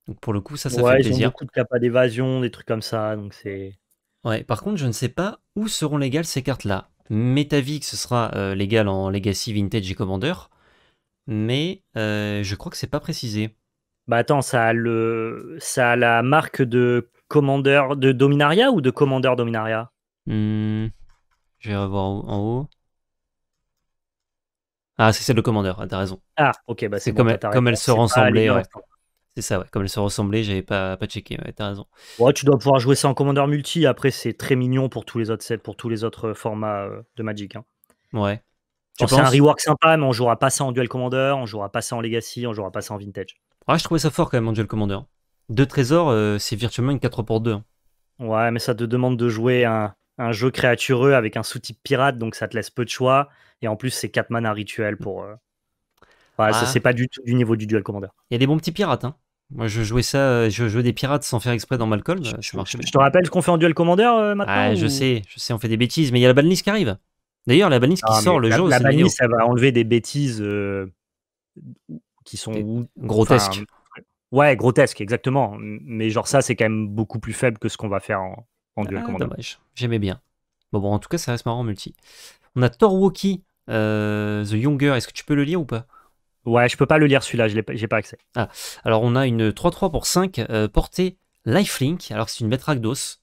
Donc pour le coup, ça, ça fait plaisir. ont beaucoup de pas d'évasion, des trucs comme ça, donc c'est. Ouais, par contre, je ne sais pas où seront légales ces cartes-là. M'est avis que ce sera euh, légal en Legacy, Vintage et Commander, mais euh, je crois que c'est pas précisé. Bah attends, ça a, le... ça a la marque de Commander de Dominaria ou de Commander Dominaria mmh. Je vais revoir en haut. Ah, c'est celle de commandeur, ah, t'as raison. Ah, ok, bah c'est bon, comme, elle, elles se ressemblaient. Hein. C'est ça, ouais. Comme elles se ressemblaient, j'avais pas, pas checké, ouais, t'as raison. Ouais, tu dois pouvoir jouer ça en commandeur multi. Après, c'est très mignon pour tous les autres sets, pour tous les autres euh, formats euh, de Magic. Hein. Ouais. C'est un rework sympa, mais on jouera pas ça en duel commandeur, on jouera pas ça en legacy, on jouera pas ça en vintage. Ouais, ah, je trouvais ça fort quand même en duel commandeur. Deux trésors, euh, c'est virtuellement une 4 pour 2. Hein. Ouais, mais ça te demande de jouer un, un jeu créatureux avec un sous-type pirate, donc ça te laisse peu de choix. Et en plus, c'est 4 mana rituel mm. pour. Euh, ouais, ah. C'est pas du tout du niveau du duel commander. Il y a des bons petits pirates, hein. Moi, je jouais ça, euh, je jouais des pirates sans faire exprès dans Malcolm. Je, euh, te rappelle ce qu'on fait en duel commander ah, maintenant Je sais, je sais, on fait des bêtises, mais il y a la balise qui arrive. D'ailleurs, la balnice qui ah, sort le jeu. jour. La balnice, ça va enlever des bêtises qui sont grotesques. Ouais, grotesques, exactement. Mais genre, ça, c'est quand même beaucoup plus faible que ce qu'on va faire en, ah, j'aimais bien. Bon, en tout cas, ça reste marrant multi. On a Torwoki, euh, The Younger. Est-ce que tu peux le lire ou pas Ouais, je peux pas le lire celui-là, je n'ai pas accès. Ah. alors on a une 3-3 pour 5 euh, portée Lifelink, alors c'est une bête d'os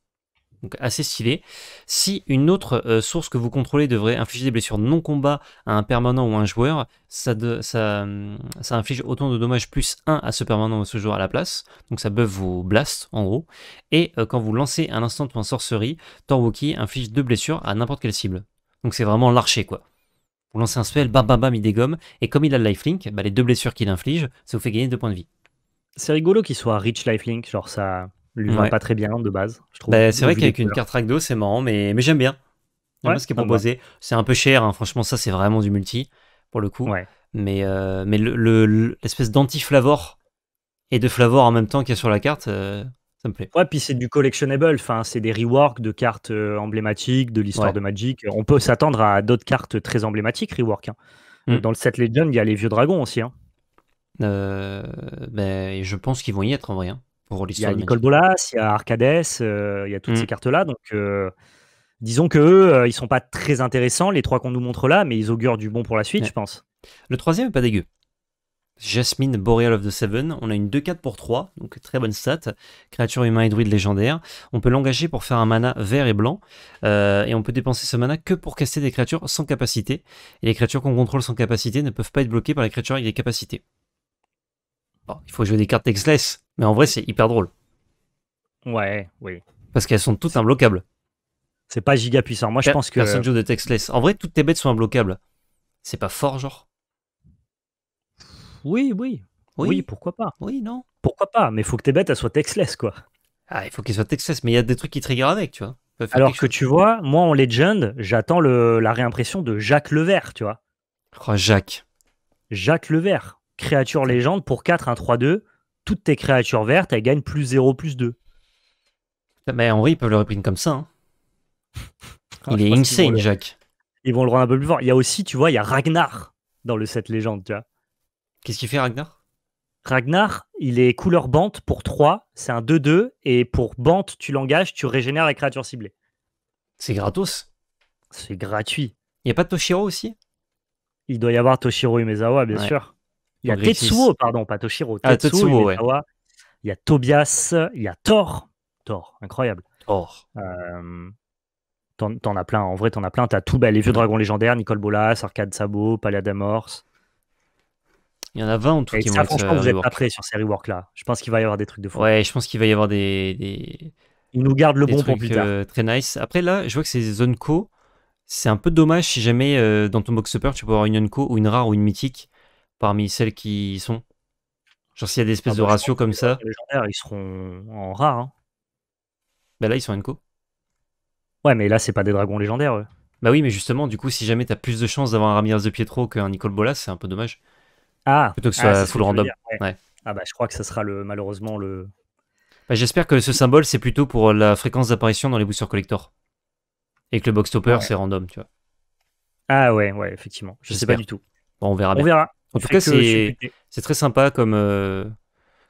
donc assez stylé. Si une autre euh, source que vous contrôlez devrait infliger des blessures non combat à un permanent ou un joueur, ça, hum, inflige autant de dommages plus 1 à ce permanent ou ce joueur à la place, donc ça buff vos blasts en gros, et euh, quand vous lancez un instant ou un sorcerie, Torwoki inflige 2 blessures à n'importe quelle cible. Donc c'est vraiment l'archer quoi. Vous lancez un spell, bam bam bam, il dégomme, et comme il a le lifelink, bah, les deux blessures qu'il inflige, ça vous fait gagner 2 points de vie. C'est rigolo qu'il soit rich lifelink, genre ça lui va pas très bien de base, je trouve. Bah, c'est vrai qu'avec une carte Ragdo, c'est marrant, mais, mais j'aime bien. ce qui est bah. proposé. C'est un peu cher, hein. franchement, ça c'est vraiment du multi, pour le coup. Mais, euh, mais l'espèce le, d'anti-flavor et de flavor en même temps qu'il y a sur la carte, euh, ça me plaît. Ouais, puis c'est du collectionnable, enfin, c'est des rework de cartes euh, emblématiques, de l'histoire de Magic. On peut s'attendre à d'autres cartes très emblématiques, rework. Hein. Mm. Dans le set Legend, il y a les vieux dragons aussi. Hein. Ben, je pense qu'ils vont y être en vrai il y a Nicole Bolas, il y a Arcades, euh, il y a toutes mmh. ces cartes-là. Donc, euh, disons que euh, ils sont pas très intéressants, les trois qu'on nous montre là, mais ils augurent du bon pour la suite, je pense. Le troisième est pas dégueu. Jasmine Boreal of the Seven, on a une 2-4 pour 3, donc très bonne stat, créature humain et druide légendaire. On peut l'engager pour faire un mana vert et blanc, et on peut dépenser ce mana que pour casser des créatures sans capacité. Et les créatures qu'on contrôle sans capacité ne peuvent pas être bloquées par les créatures avec des capacités. il faut jouer des cartes Exless, mais en vrai, c'est hyper drôle. Ouais, oui. Parce qu'elles sont toutes imbloquables. C'est pas giga puissant. Moi, je pense que. Personne joue de textless. En vrai, toutes tes bêtes sont imbloquables. C'est pas fort, genre Oui, oui. Oui, pourquoi pas Oui, non. Pourquoi pas Mais faut que tes bêtes, soient textless, quoi. Ah, il faut qu'elles soient textless, mais il y a des trucs qui trigger avec, tu vois. Alors que tu vois, moi, en Legend, j'attends la réimpression de Jacques Levert, tu vois. Oh, Jacques. Jacques Levert, créature légende pour 4, 1, 3, 2 toutes tes créatures vertes, elles gagnent plus 0, plus 2. Mais Henri, ils peuvent le reprendre comme ça. Hein. Ah, il est insane, Jacques. Ils vont le rendre un peu plus fort. Il y a aussi, tu vois, il y a Ragnar dans le set légende, tu vois. Qu'est-ce qu'il fait, Ragnar Ragnar, il est couleur bante pour 3, c'est un 2-2, et pour bante, tu l'engages, tu régénères la créature ciblée. C'est gratos C'est gratuit. Il n'y a pas de Toshiro aussi Il doit y avoir Toshiro et Mezawa, bien sûr. Il y a Tetsuo, pardon, Patoshiro. Toshiro. Ah, Tetsuo, Il y a Tobias, il y a Thor. Thor, incroyable. Thor. Euh, t'en, as plein, en vrai, t'en as plein. T'as tout, bah, les vieux dragons légendaires, Nicole Bolas, Arcade Sabot, Paladamors. Il y en a 20 en tout franchement, euh, vous n'êtes pas prêts sur ces rework là. Je pense qu'il va y avoir des trucs de fou. Ouais, je pense qu'il va y avoir des. des... nous garde le bon pour plus euh, très nice. Après, là, je vois que c'est zone co. C'est un peu dommage si jamais dans ton box upper tu peux avoir une unco ou une rare ou une mythique parmi celles qui sont Genre s'il y a des ah espèces bah, de ratios comme ça. Les légendaires, ils seront en rare. Hein. Bah là, ils sont co Ouais, mais là, c'est pas des dragons légendaires. Bah oui, mais justement, du coup, si jamais t'as plus de chances d'avoir un Ramirez de Pietro qu'un Nicole Bolas, c'est un peu dommage. Ah Plutôt que ce ah, soit full random. Ah bah je crois que ça sera le, malheureusement le. Bah, J'espère que ce symbole, c'est plutôt pour la fréquence d'apparition dans les boosters collector. Et que le box topper, c'est random, tu vois. Ah ouais, ouais, effectivement. Je sais pas du tout. Bon, on verra bien. On verra. En tout cas, c'est très sympa euh,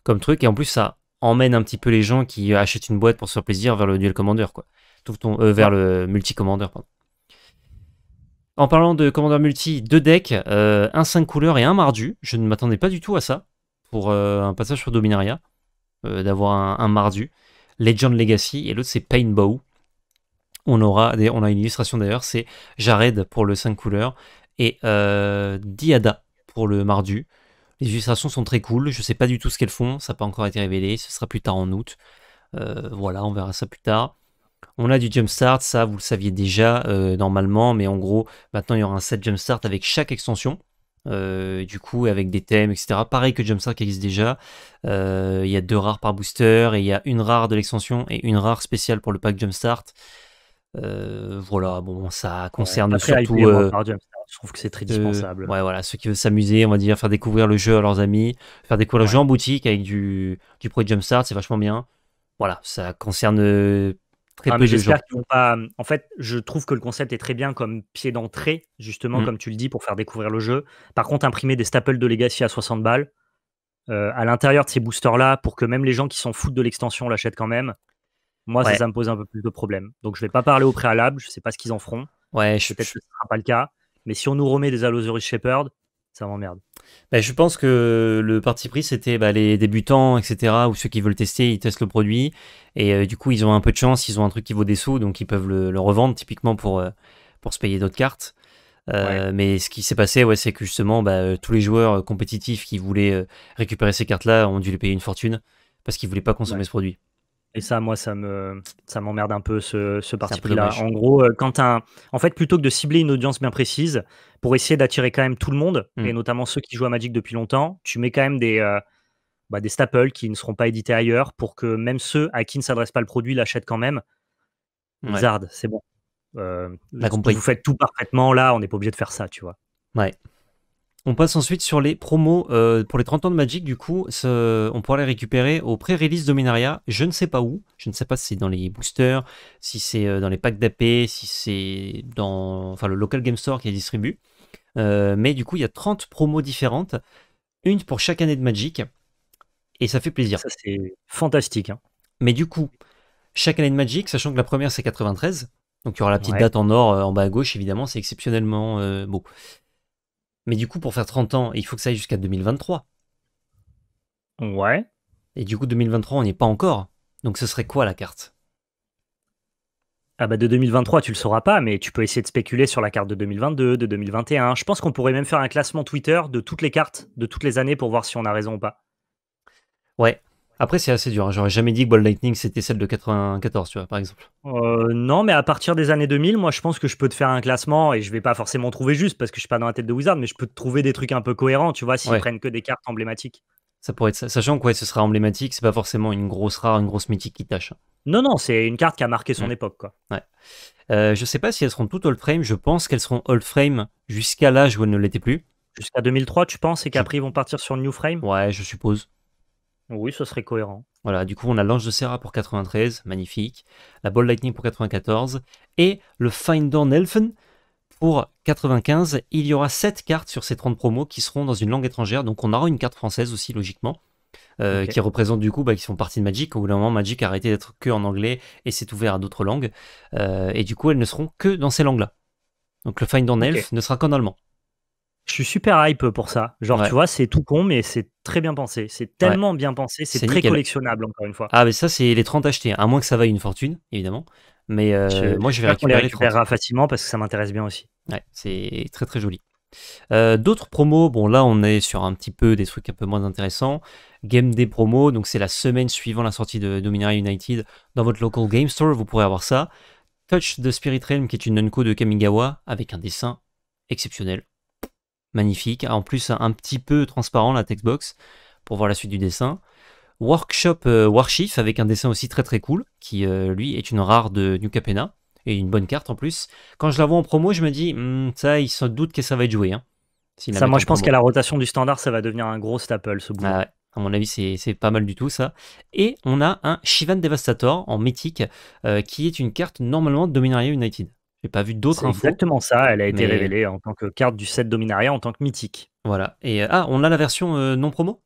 comme, truc. Et en plus, ça emmène un petit peu les gens qui achètent une boîte pour se faire plaisir vers le duel commander, quoi. Euh, vers le multi-commander, En parlant de commandeur multi, deux decks, euh, un 5 couleurs et un mardu. Je ne m'attendais pas du tout à ça pour un passage sur Dominaria, d'avoir un, mardu. Legend Legacy et l'autre c'est Painbow. On aura on a une illustration d'ailleurs, c'est Jared pour le 5 couleurs et Diada le Mardu. Les illustrations sont très cool. Je sais pas du tout ce qu'elles font. Ça n'a pas encore été révélé. Ce sera plus tard en août. Euh, voilà, on verra ça plus tard. On a du jumpstart, ça vous le saviez déjà euh, normalement, mais en gros, maintenant il y aura un set jumpstart avec chaque extension. Euh, du coup, avec des thèmes, etc. Pareil que Jumpstart qui existe déjà. Il y a deux rares par booster et il y a une rare de l'extension et une rare spéciale pour le pack Jumpstart. Euh, voilà, bon, ça concerne surtout. Euh, je trouve que c'est très dispensable. ouais, voilà, ceux qui veulent s'amuser, on va dire, faire découvrir le jeu à leurs amis, faire découvrir le jeu en boutique avec du, du Jumpstart, c'est vachement bien. Voilà, ça concerne euh, très ah, peu de gens. En fait, je trouve que le concept est très bien comme pied d'entrée, justement, mm. comme tu le dis, pour faire découvrir le jeu. Par contre, imprimer des staples de Legacy à 60 balles. à l'intérieur de ces boosters-là, pour que même les gens qui s'en foutent de l'extension l'achètent quand même. Moi, ça, me pose un peu plus de problèmes. Donc, je ne vais pas parler au préalable. Je ne sais pas ce qu'ils en feront. Ouais, je Peut-être que ce ne sera pas le cas. Mais si on nous remet des Allosaurus Shepherd, ça m'emmerde. Bah, je pense que le parti pris, c'était bah, les débutants, etc., ou ceux qui veulent tester, ils testent le produit. Et euh, du coup, ils ont un peu de chance, ils ont un truc qui vaut des sous, donc ils peuvent le, revendre, typiquement pour, euh, pour se payer d'autres cartes. Euh, mais ce qui s'est passé, ouais, c'est que justement, bah, tous les joueurs compétitifs qui voulaient récupérer ces cartes-là ont dû les payer une fortune parce qu'ils voulaient pas consommer ce produit. Et ça, moi, ça me ça m'emmerde un peu ce, parti pris-là. En gros, euh, quand un, en fait, plutôt que de cibler une audience bien précise pour essayer d'attirer quand même tout le monde, hmm. et notamment ceux qui jouent à Magic depuis longtemps, tu mets quand même des euh, bah, des staples qui ne seront pas édités ailleurs pour que même ceux à qui ne s'adresse pas le produit l'achètent quand même. Bizarre, c'est bon. Euh, vous faites tout parfaitement là, on n'est pas obligé de faire ça, tu vois. Ouais. On passe ensuite sur les promos euh, pour les 30 ans de Magic. Du coup, on pourra les récupérer au pré-release Dominaria. Je ne sais pas où. Je ne sais pas si c'est dans les boosters, si c'est euh, dans les packs d'AP, si c'est dans enfin, le local game store qui les distribue. Euh, mais du coup, il y a 30 promos différentes, une pour chaque année de Magic. Et ça fait plaisir. Ça, c'est fantastique. Hein. Mais du coup, chaque année de Magic, sachant que la première, c'est 93. Donc, il y aura la petite date en or en bas à gauche, évidemment, c'est exceptionnellement beau. Mais du coup, pour faire 30 ans, il faut que ça aille jusqu'à 2023. Ouais. Et du coup, 2023, on n'y est pas encore. Donc ce serait quoi la carte ah bah de 2023, tu le sauras pas, mais tu peux essayer de spéculer sur la carte de 2022, de 2021. Je pense qu'on pourrait même faire un classement Twitter de toutes les cartes de toutes les années pour voir si on a raison ou pas. Ouais, après, c'est assez dur. Hein. J'aurais jamais dit que Ball Lightning, c'était celle de 94, tu vois, par exemple. Euh, non, mais à partir des années 2000, moi, je pense que je peux te faire un classement et je vais pas forcément trouver juste parce que je suis pas dans la tête de Wizard, mais je peux te trouver des trucs un peu cohérents, tu vois, s'ils ne prennent que des cartes emblématiques. Ça pourrait être ça. Sachant que ce sera emblématique, c'est pas forcément une grosse rare, une grosse mythique qui tâche. Hein. Non, non, c'est une carte qui a marqué son mm. époque, quoi. Ouais. Euh, je sais pas si elles seront toutes old frame. Je pense qu'elles seront old frame jusqu'à l'âge où elles ne l'étaient plus. Jusqu'à 2003, tu penses, et qu'après, ils vont partir sur new frame Ouais, je suppose. Oui, ce serait cohérent. Voilà, du coup, on a l'Ange de Serra pour 93, magnifique. La Ball Lightning pour 94. Et le Find on Elfen pour 95. Il y aura 7 cartes sur ces 30 promos qui seront dans une langue étrangère. Donc, on aura une carte française aussi, logiquement. Euh, qui représente du coup bah, qui font partie de Magic. Au bout d'un moment, Magic a arrêté d'être que en anglais et s'est ouvert à d'autres langues. Euh, et du coup, elles ne seront que dans ces langues-là. Donc le Find on Elf ne sera qu'en allemand. Je suis super hype pour ça. Genre, tu vois, c'est tout con, mais c'est très bien pensé. C'est tellement bien pensé, c'est très collectionnable, encore une fois. Ah, mais ça, c'est les 30 achetés, hein, à moins que ça vaille une fortune, évidemment. Mais euh, moi, je vais récupérer. les facilement parce que ça m'intéresse bien aussi. Ouais, c'est très très joli. Euh, d'autres promos, bon là on est sur un petit peu des trucs un peu moins intéressants. Game Day promo, donc c'est la semaine suivant la sortie de Dominaria United dans votre local game store, vous pourrez avoir ça. Touch the Spirit Realm qui est une nunko de Kamigawa avec un dessin exceptionnel magnifique. En plus, un petit peu transparent la textbox pour voir la suite du dessin. Workshop euh, warship avec un dessin aussi très très cool qui euh, lui est une rare de New Capena et une bonne carte en plus. Quand je la vois en promo, je me dis hmm, ça, il se doute que ça va être joué. Hein, moi je pense qu'à la rotation du standard, ça va devenir un gros staple ce ah À mon avis, c'est pas mal du tout ça. Et on a un Shivan Devastator en mythique euh, qui est une carte normalement de Dominaria United pas vu d'autres infos. Exactement ça, elle a été révélée en tant que carte du set Dominaria en tant que mythique. Voilà. Et euh, ah, on a la version euh, non promo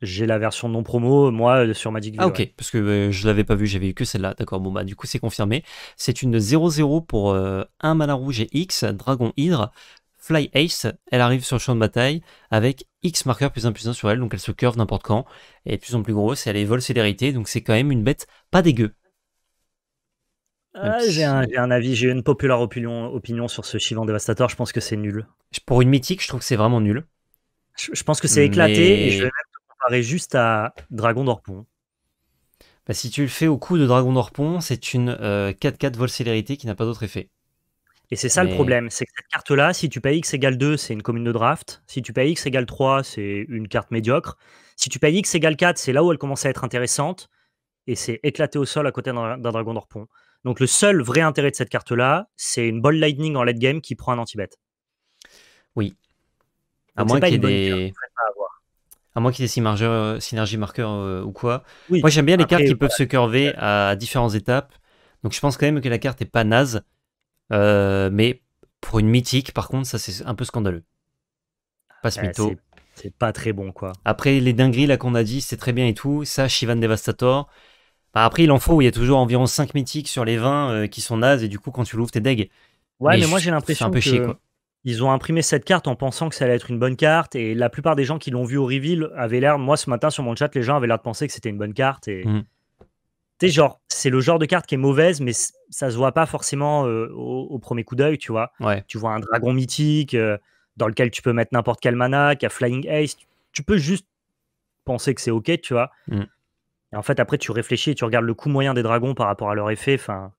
j'ai la version non promo, moi, euh, sur Magic Ah, ok, parce que je l'avais pas vu, j'avais eu que celle-là. D'accord, bon, bah, du coup, c'est confirmé. C'est une 0-0 pour un malin rouge et X, Dragon Hydre, Fly Ace. Elle arrive sur le champ de bataille avec X marqueur plus 1 plus 1 sur elle, donc elle se curve n'importe quand. Elle est de plus en plus grosse et elle évolue célérité, donc c'est quand même une bête pas dégueu. Ah, j'ai, un, avis, j'ai une populaire opinion, sur ce Chivant dévastateur. Je pense que c'est nul. Pour une mythique, je trouve que c'est vraiment nul. Je, pense que c'est éclaté et je vais même te comparer juste à Dragon d'Orpon. Bah, si tu le fais au coup de Dragon d'Orpon, c'est une 4-4 euh, vol célérité qui n'a pas d'autre effet. Et c'est ça le problème, c'est que cette carte-là, si tu payes X égale 2, c'est une commune de draft. Si tu payes X égale 3, c'est une carte médiocre. Si tu payes X égale 4, c'est là où elle commence à être intéressante. Et c'est éclaté au sol à côté d'un dragon d'orpon. Donc le seul vrai intérêt de cette carte-là, c'est une ball lightning en late game qui prend un anti-bet. Oui. à moins qu'il y ait des... À moins qu'il euh, y ait synergie marqueur euh, ou quoi. Moi j'aime bien les cartes qui peuvent se curver à différentes étapes. Donc je pense quand même que la carte est pas naze. Euh, mais pour une mythique, par contre, ça c'est un peu scandaleux. pas mytho. Ah, c'est pas très bon quoi. Après les dingueries là qu'on a dit, c'est très bien et tout. Ça, Shivan Devastator, après, il en faut, il y a toujours environ 5 mythiques sur les 20 euh, qui sont nazes, et du coup, quand tu l'ouvres, t'es deg. Ouais, mais, moi j'ai l'impression un ils ont imprimé cette carte en pensant que ça allait être une bonne carte, et la plupart des gens qui l'ont vue au reveal avaient l'air, moi ce matin sur mon chat, les gens avaient l'air de penser que c'était une bonne carte, et. Mmh. genre, c'est le genre de carte qui est mauvaise, mais ça se voit pas forcément euh, au, premier coup d'œil, tu vois. Tu vois un dragon mythique euh, dans lequel tu peux mettre n'importe quel mana, qui a Flying Ace, tu, peux juste penser que c'est ok, tu vois. Mmh. Et en fait, après, tu réfléchis et tu regardes le coût moyen des dragons par rapport à leur effet. Enfin,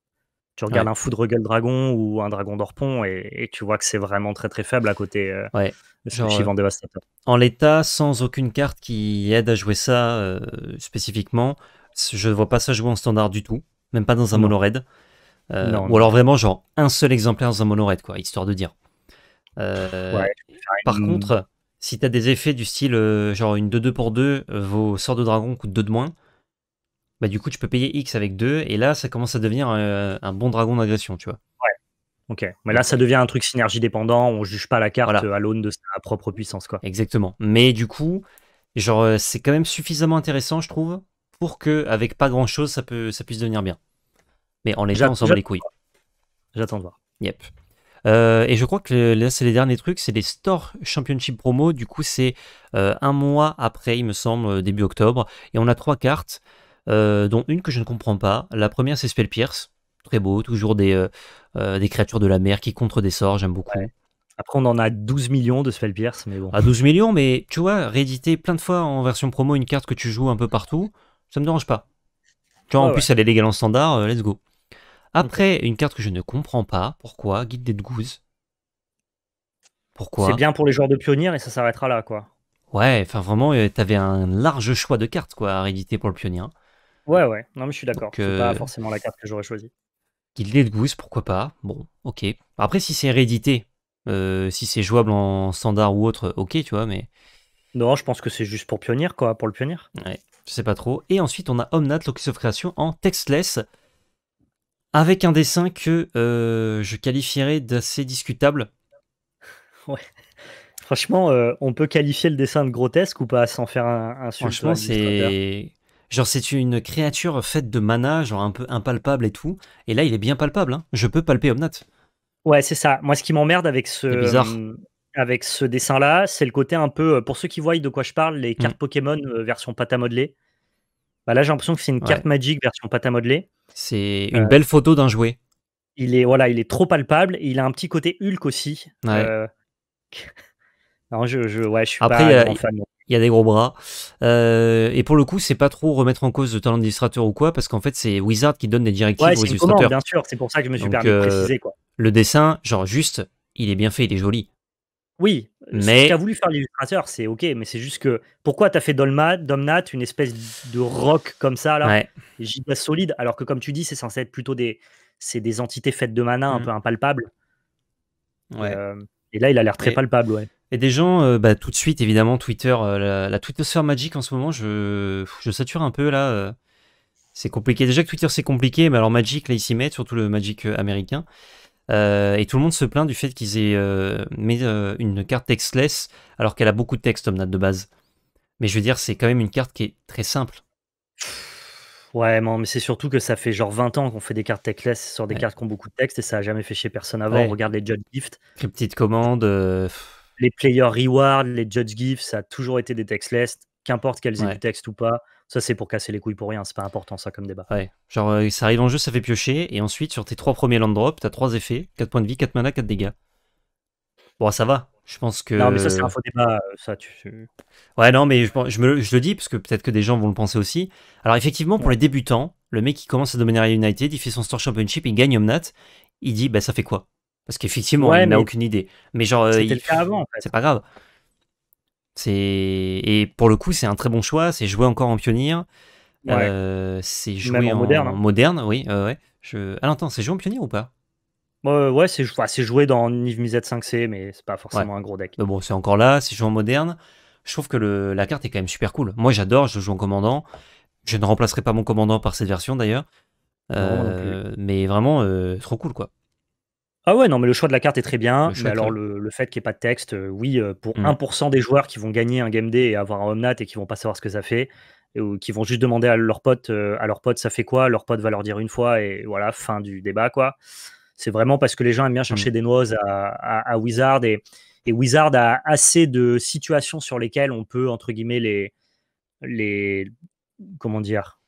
tu regardes un foudre gueule dragon ou un dragon d'orpon et, tu vois que c'est vraiment très très faible à côté euh, euh, de dévastateur. En l'état, sans aucune carte qui aide à jouer ça euh, spécifiquement, je ne vois pas ça jouer en standard du tout, même pas dans un mono raid. ou alors vraiment genre un seul exemplaire dans un mono-raid, quoi, histoire de dire. par contre, si t'as des effets du style genre une 2-2 pour 2, vos sorts de dragon coûtent 2 de moins, bah du coup tu peux payer X avec 2 et là ça commence à devenir euh, un, bon dragon d'agression, tu vois. Ouais. Ok. Mais là ça devient un truc synergie dépendant, on juge pas la carte à l'aune de sa propre puissance quoi. Exactement. Mais du coup, genre euh, c'est quand même suffisamment intéressant je trouve pour que avec pas grand chose ça peut ça puisse devenir bien. Mais en l'état on s'en bat les couilles. J'attends de voir. Yep. Euh, et je crois que là, c'est les derniers trucs, c'est les Store Championship promo. Du coup, c'est un mois après, il me semble, début octobre. Et on a trois cartes. Euh, dont une que je ne comprends pas. La première, c'est Pierce, Très beau, toujours des, euh, euh, des créatures de la mer qui contre des sorts, j'aime beaucoup. Après, on en a 12 millions de Spellpierce, mais bon. À ah, 12 millions, mais tu vois, rééditer plein de fois en version promo une carte que tu joues un peu partout, ça me dérange pas. Tu vois, en plus, elle est légale en standard, let's go. Après, une carte que je ne comprends pas, pourquoi Guide des Goose Pourquoi C'est bien pour les joueurs de pionniers et ça s'arrêtera là, quoi. Ouais, enfin vraiment, t'avais un large choix de cartes quoi, à rééditer pour le pionnier. Hein. Ouais, ouais, non, mais je suis d'accord. C'est pas euh, forcément la carte que j'aurais choisie. Qu'il de Goose, pourquoi pas Bon, ok. Après, si c'est réédité, euh, si c'est jouable en standard ou autre, ok, tu vois, mais. Non, je pense que c'est juste pour pionnier, quoi, pour le pionnier. Ouais, je sais pas trop. Et ensuite, on a Omnat, Locus of Creation, en textless, avec un dessin que euh, je qualifierais d'assez discutable. Ouais. Franchement, on peut qualifier le dessin de grotesque ou pas sans faire un, un Franchement, c'est Genre, c'est une créature faite de mana, genre un peu impalpable et tout. Et là, il est bien palpable. Hein. Je peux palper Omnat. Ouais, c'est ça. Moi, ce qui m'emmerde avec ce. Euh, avec ce dessin-là, c'est le côté un peu. Euh, pour ceux qui voient de quoi je parle, les cartes mm. Pokémon euh, version pâte à modeler. Bah là, j'ai l'impression que c'est une carte Magic version pâte à modeler. C'est une belle photo d'un jouet. Il est, voilà, il est trop palpable. il a un petit côté Hulk aussi. Ouais je, Après, Il y a des gros bras. Euh, et pour le coup, c'est pas trop remettre en cause le talent d'illustrateur ou quoi, parce qu'en fait, c'est Wizard qui donne des directives aux illustrateurs. bien sûr, c'est pour ça que je me suis permis de euh, préciser. Quoi. Le dessin, genre juste, il est bien fait, il est joli. Oui, mais... ce qu'a voulu faire l'illustrateur, c'est ok, mais c'est juste que pourquoi t'as fait Dolma, Domnat, une espèce de rock comme ça, là, ouais. giga solide, alors que comme tu dis, c'est censé être plutôt des, c'est des entités faites de mana, un mm. peu impalpables. Ouais. Euh, et là, il a l'air très palpable, ouais. Et des gens, euh, bah, tout de suite, évidemment, Twitter, euh, la, la Magic, Magic en ce moment, je, je sature un peu là. Euh. c'est compliqué. Déjà que Twitter, c'est compliqué, mais alors Magic, là, ils s'y mettent, surtout le Magic américain. et tout le monde se plaint du fait qu'ils aient mis une carte textless, alors qu'elle a beaucoup de texte, Omnat, de base. Mais je veux dire, c'est quand même une carte qui est très simple. Ouais, mais c'est surtout que ça fait genre 20 ans qu'on fait des cartes textless sur des cartes qui ont beaucoup de texte et ça a jamais fait chier personne avant. On regarde les John Gift. Petite commandes les players reward, les judge gifts, ça a toujours été des textes textless, qu'importe qu'elles aient du texte ou pas. Ça, c'est pour casser les couilles pour rien, c'est pas important ça comme débat. Ouais, genre euh, ça arrive en jeu, ça fait piocher, et ensuite sur tes trois premiers land drops, t'as trois effets 4 points de vie, 4 mana, 4 dégâts. Bon, ça va, je pense que. Non, mais ça, c'est un faux débat. Euh, ça, tu... Ouais, non, mais je, le dis parce que peut-être que des gens vont le penser aussi. Alors, effectivement, pour les débutants, le mec qui commence à dominer à United, il fait son Store Championship, il gagne Omnat, il dit, bah, ça fait quoi parce qu'effectivement, on n'a aucune idée. Mais genre, euh, c'était le avant. C'est pas grave. C'est et pour le coup, c'est un très bon choix. C'est jouer encore en pionnier. Euh, c'est jouer en, moderne. Hein. Moderne, oui. ouais. Je... Ah attends, c'est jouer en pionnier ou pas Ouais, c'est C'est joué dans Niv 5C, mais c'est pas forcément un gros deck. Mais bon, c'est encore là. C'est joué en moderne. Je trouve que la carte est quand même super cool. Moi, j'adore. Je joue en commandant. Je ne remplacerai pas mon commandant par cette version d'ailleurs. Euh, mais vraiment, trop cool, quoi. Ah ouais, non, mais le choix de la carte est très bien. mais alors, le, fait qu'il n'y ait pas de texte, euh, oui, euh, pour 1% mmh. des joueurs qui vont gagner un game day et avoir un nat et qui vont pas savoir ce que ça fait, ou qui vont juste demander à leur pote, euh, à leur pote, ça fait quoi Leur pote va leur dire une fois et voilà, fin du débat, quoi. C'est vraiment parce que les gens aiment bien chercher mmh. des noises à, Wizard et, et Wizard a assez de situations sur lesquelles on peut, entre guillemets, les. les comment dire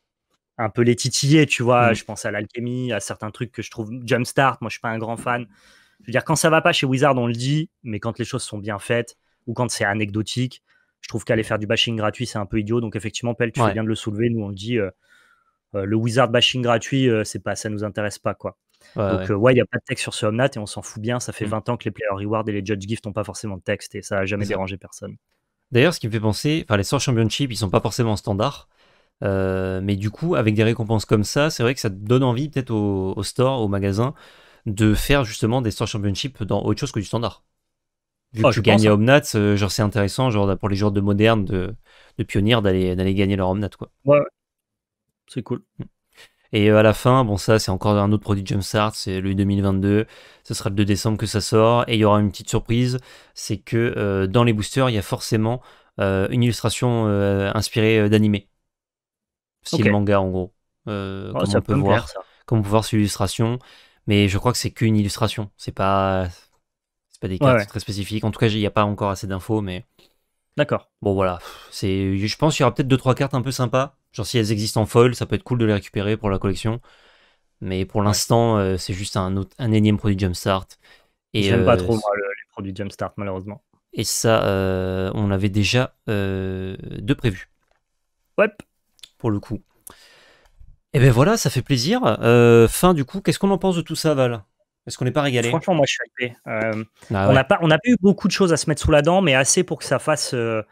un peu les titiller, tu vois. Mmh. Je pense à l'alchimie, à certains trucs que je trouve jumpstart. Moi, je suis pas un grand fan. Je veux dire, quand ça va pas chez Wizard, on le dit, mais quand les choses sont bien faites ou quand c'est anecdotique, je trouve qu'aller faire du bashing gratuit, c'est un peu idiot. Donc, effectivement, Pelle, tu viens de le soulever. Nous, on le dit, euh, euh, le Wizard bashing gratuit, euh, c'est pas, ça nous intéresse pas, quoi. Donc, ouais, il a pas de texte sur ce Omnat et on s'en fout bien. Ça fait 20 mmh. ans que les player rewards et les judge gifts n'ont pas forcément de texte et ça a jamais dérangé personne. D'ailleurs, ce qui me fait penser, enfin, les sorts championship, ils sont pas forcément standards. Euh, mais du coup, avec des récompenses comme ça, c'est vrai que ça donne envie peut-être au, store, au magasin, de faire justement des store championships dans autre chose que du standard. Vu que oh, tu gagnes à Omnat, genre c'est intéressant, genre pour les joueurs de moderne, de, pionniers, d'aller, d'aller gagner leur Omnat, quoi. Ouais. C'est cool. Mm. Et euh, à la fin, bon ça c'est encore un autre produit Jumpstart, c'est le 2022, ce sera le 2 décembre que ça sort, et il y aura une petite surprise, c'est que euh, dans les boosters, il y a forcément une illustration inspirée d'animé c'est le manga en gros. comme, on peut voir, sur l'illustration. Mais je crois que c'est qu'une illustration. C'est pas, pas des cartes très spécifiques. En tout cas, il n'y a pas encore assez d'infos, mais. D'accord. Bon voilà, c'est, je pense qu'il y aura peut-être deux trois cartes un peu sympas. Genre si elles existent en foil, ça peut être cool de les récupérer pour la collection. Mais pour l'instant, euh, c'est juste un, un énième produit Jumpstart. j'aime pas euh, trop les produits Jumpstart malheureusement. Et ça, euh, on avait déjà deux prévus. Ouais le coup. Et eh ben voilà, ça fait plaisir. Euh, fin du coup, qu'est-ce qu'on en pense de tout ça, Val Est-ce qu'on n'est pas régalé Franchement, moi je suis euh, bah on n'a pas, on a pas eu beaucoup de choses à se mettre sous la dent, mais assez pour que ça fasse. Euh,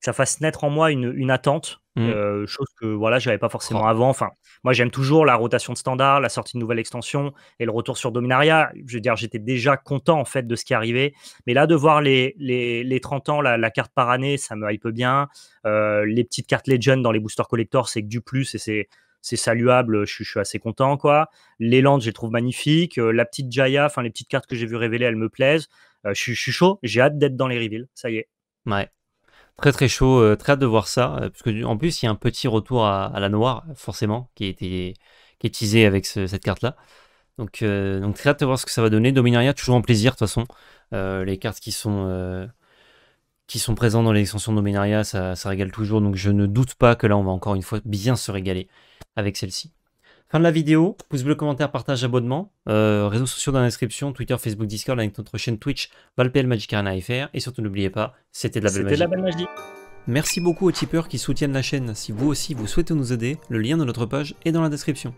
que ça fasse naître en moi une, attente, mmh. euh, chose que voilà, j'avais pas forcément avant. Enfin, moi j'aime toujours la rotation de standard, la sortie de nouvelle extension et le retour sur Dominaria. Je veux dire, j'étais déjà content en fait de ce qui arrivait, mais là de voir les, les, 30 ans, la, carte par année, ça me hype bien. Euh, les petites cartes Legend dans les boosters collector, c'est que du plus et c'est c'est saluable, je suis, assez content. quoi. Les Landes, je les trouve magnifiques. Euh, la petite Jaya, enfin les petites cartes que j'ai vu révéler, elles me plaisent. je, je, suis chaud, j'ai hâte d'être dans les reveals, ça y est. Ouais. Très très chaud, euh, très hâte de voir ça. Euh, parce que, en plus, il y a un petit retour à, la noire, forcément, qui, qui est teasé avec cette carte-là. Donc, euh, donc très hâte de voir ce que ça va donner. Dominaria, toujours en plaisir de toute façon. les cartes qui sont, qui sont présentes dans les extensions Dominaria, ça, ça régale toujours. Donc je ne doute pas que là, on va encore une fois bien se régaler avec celle-ci. Fin de la vidéo, pouce bleu, commentaire, partage, abonnement. Euh, réseaux sociaux dans la description, Twitter, Facebook, Discord, avec notre chaîne Twitch, Valpel Magic Arena FR. Et surtout, n'oubliez pas, c'était de la belle C'était de la belle magie. Merci beaucoup aux tipeurs qui soutiennent la chaîne. Si vous aussi vous souhaitez nous aider, le lien de notre page est dans la description.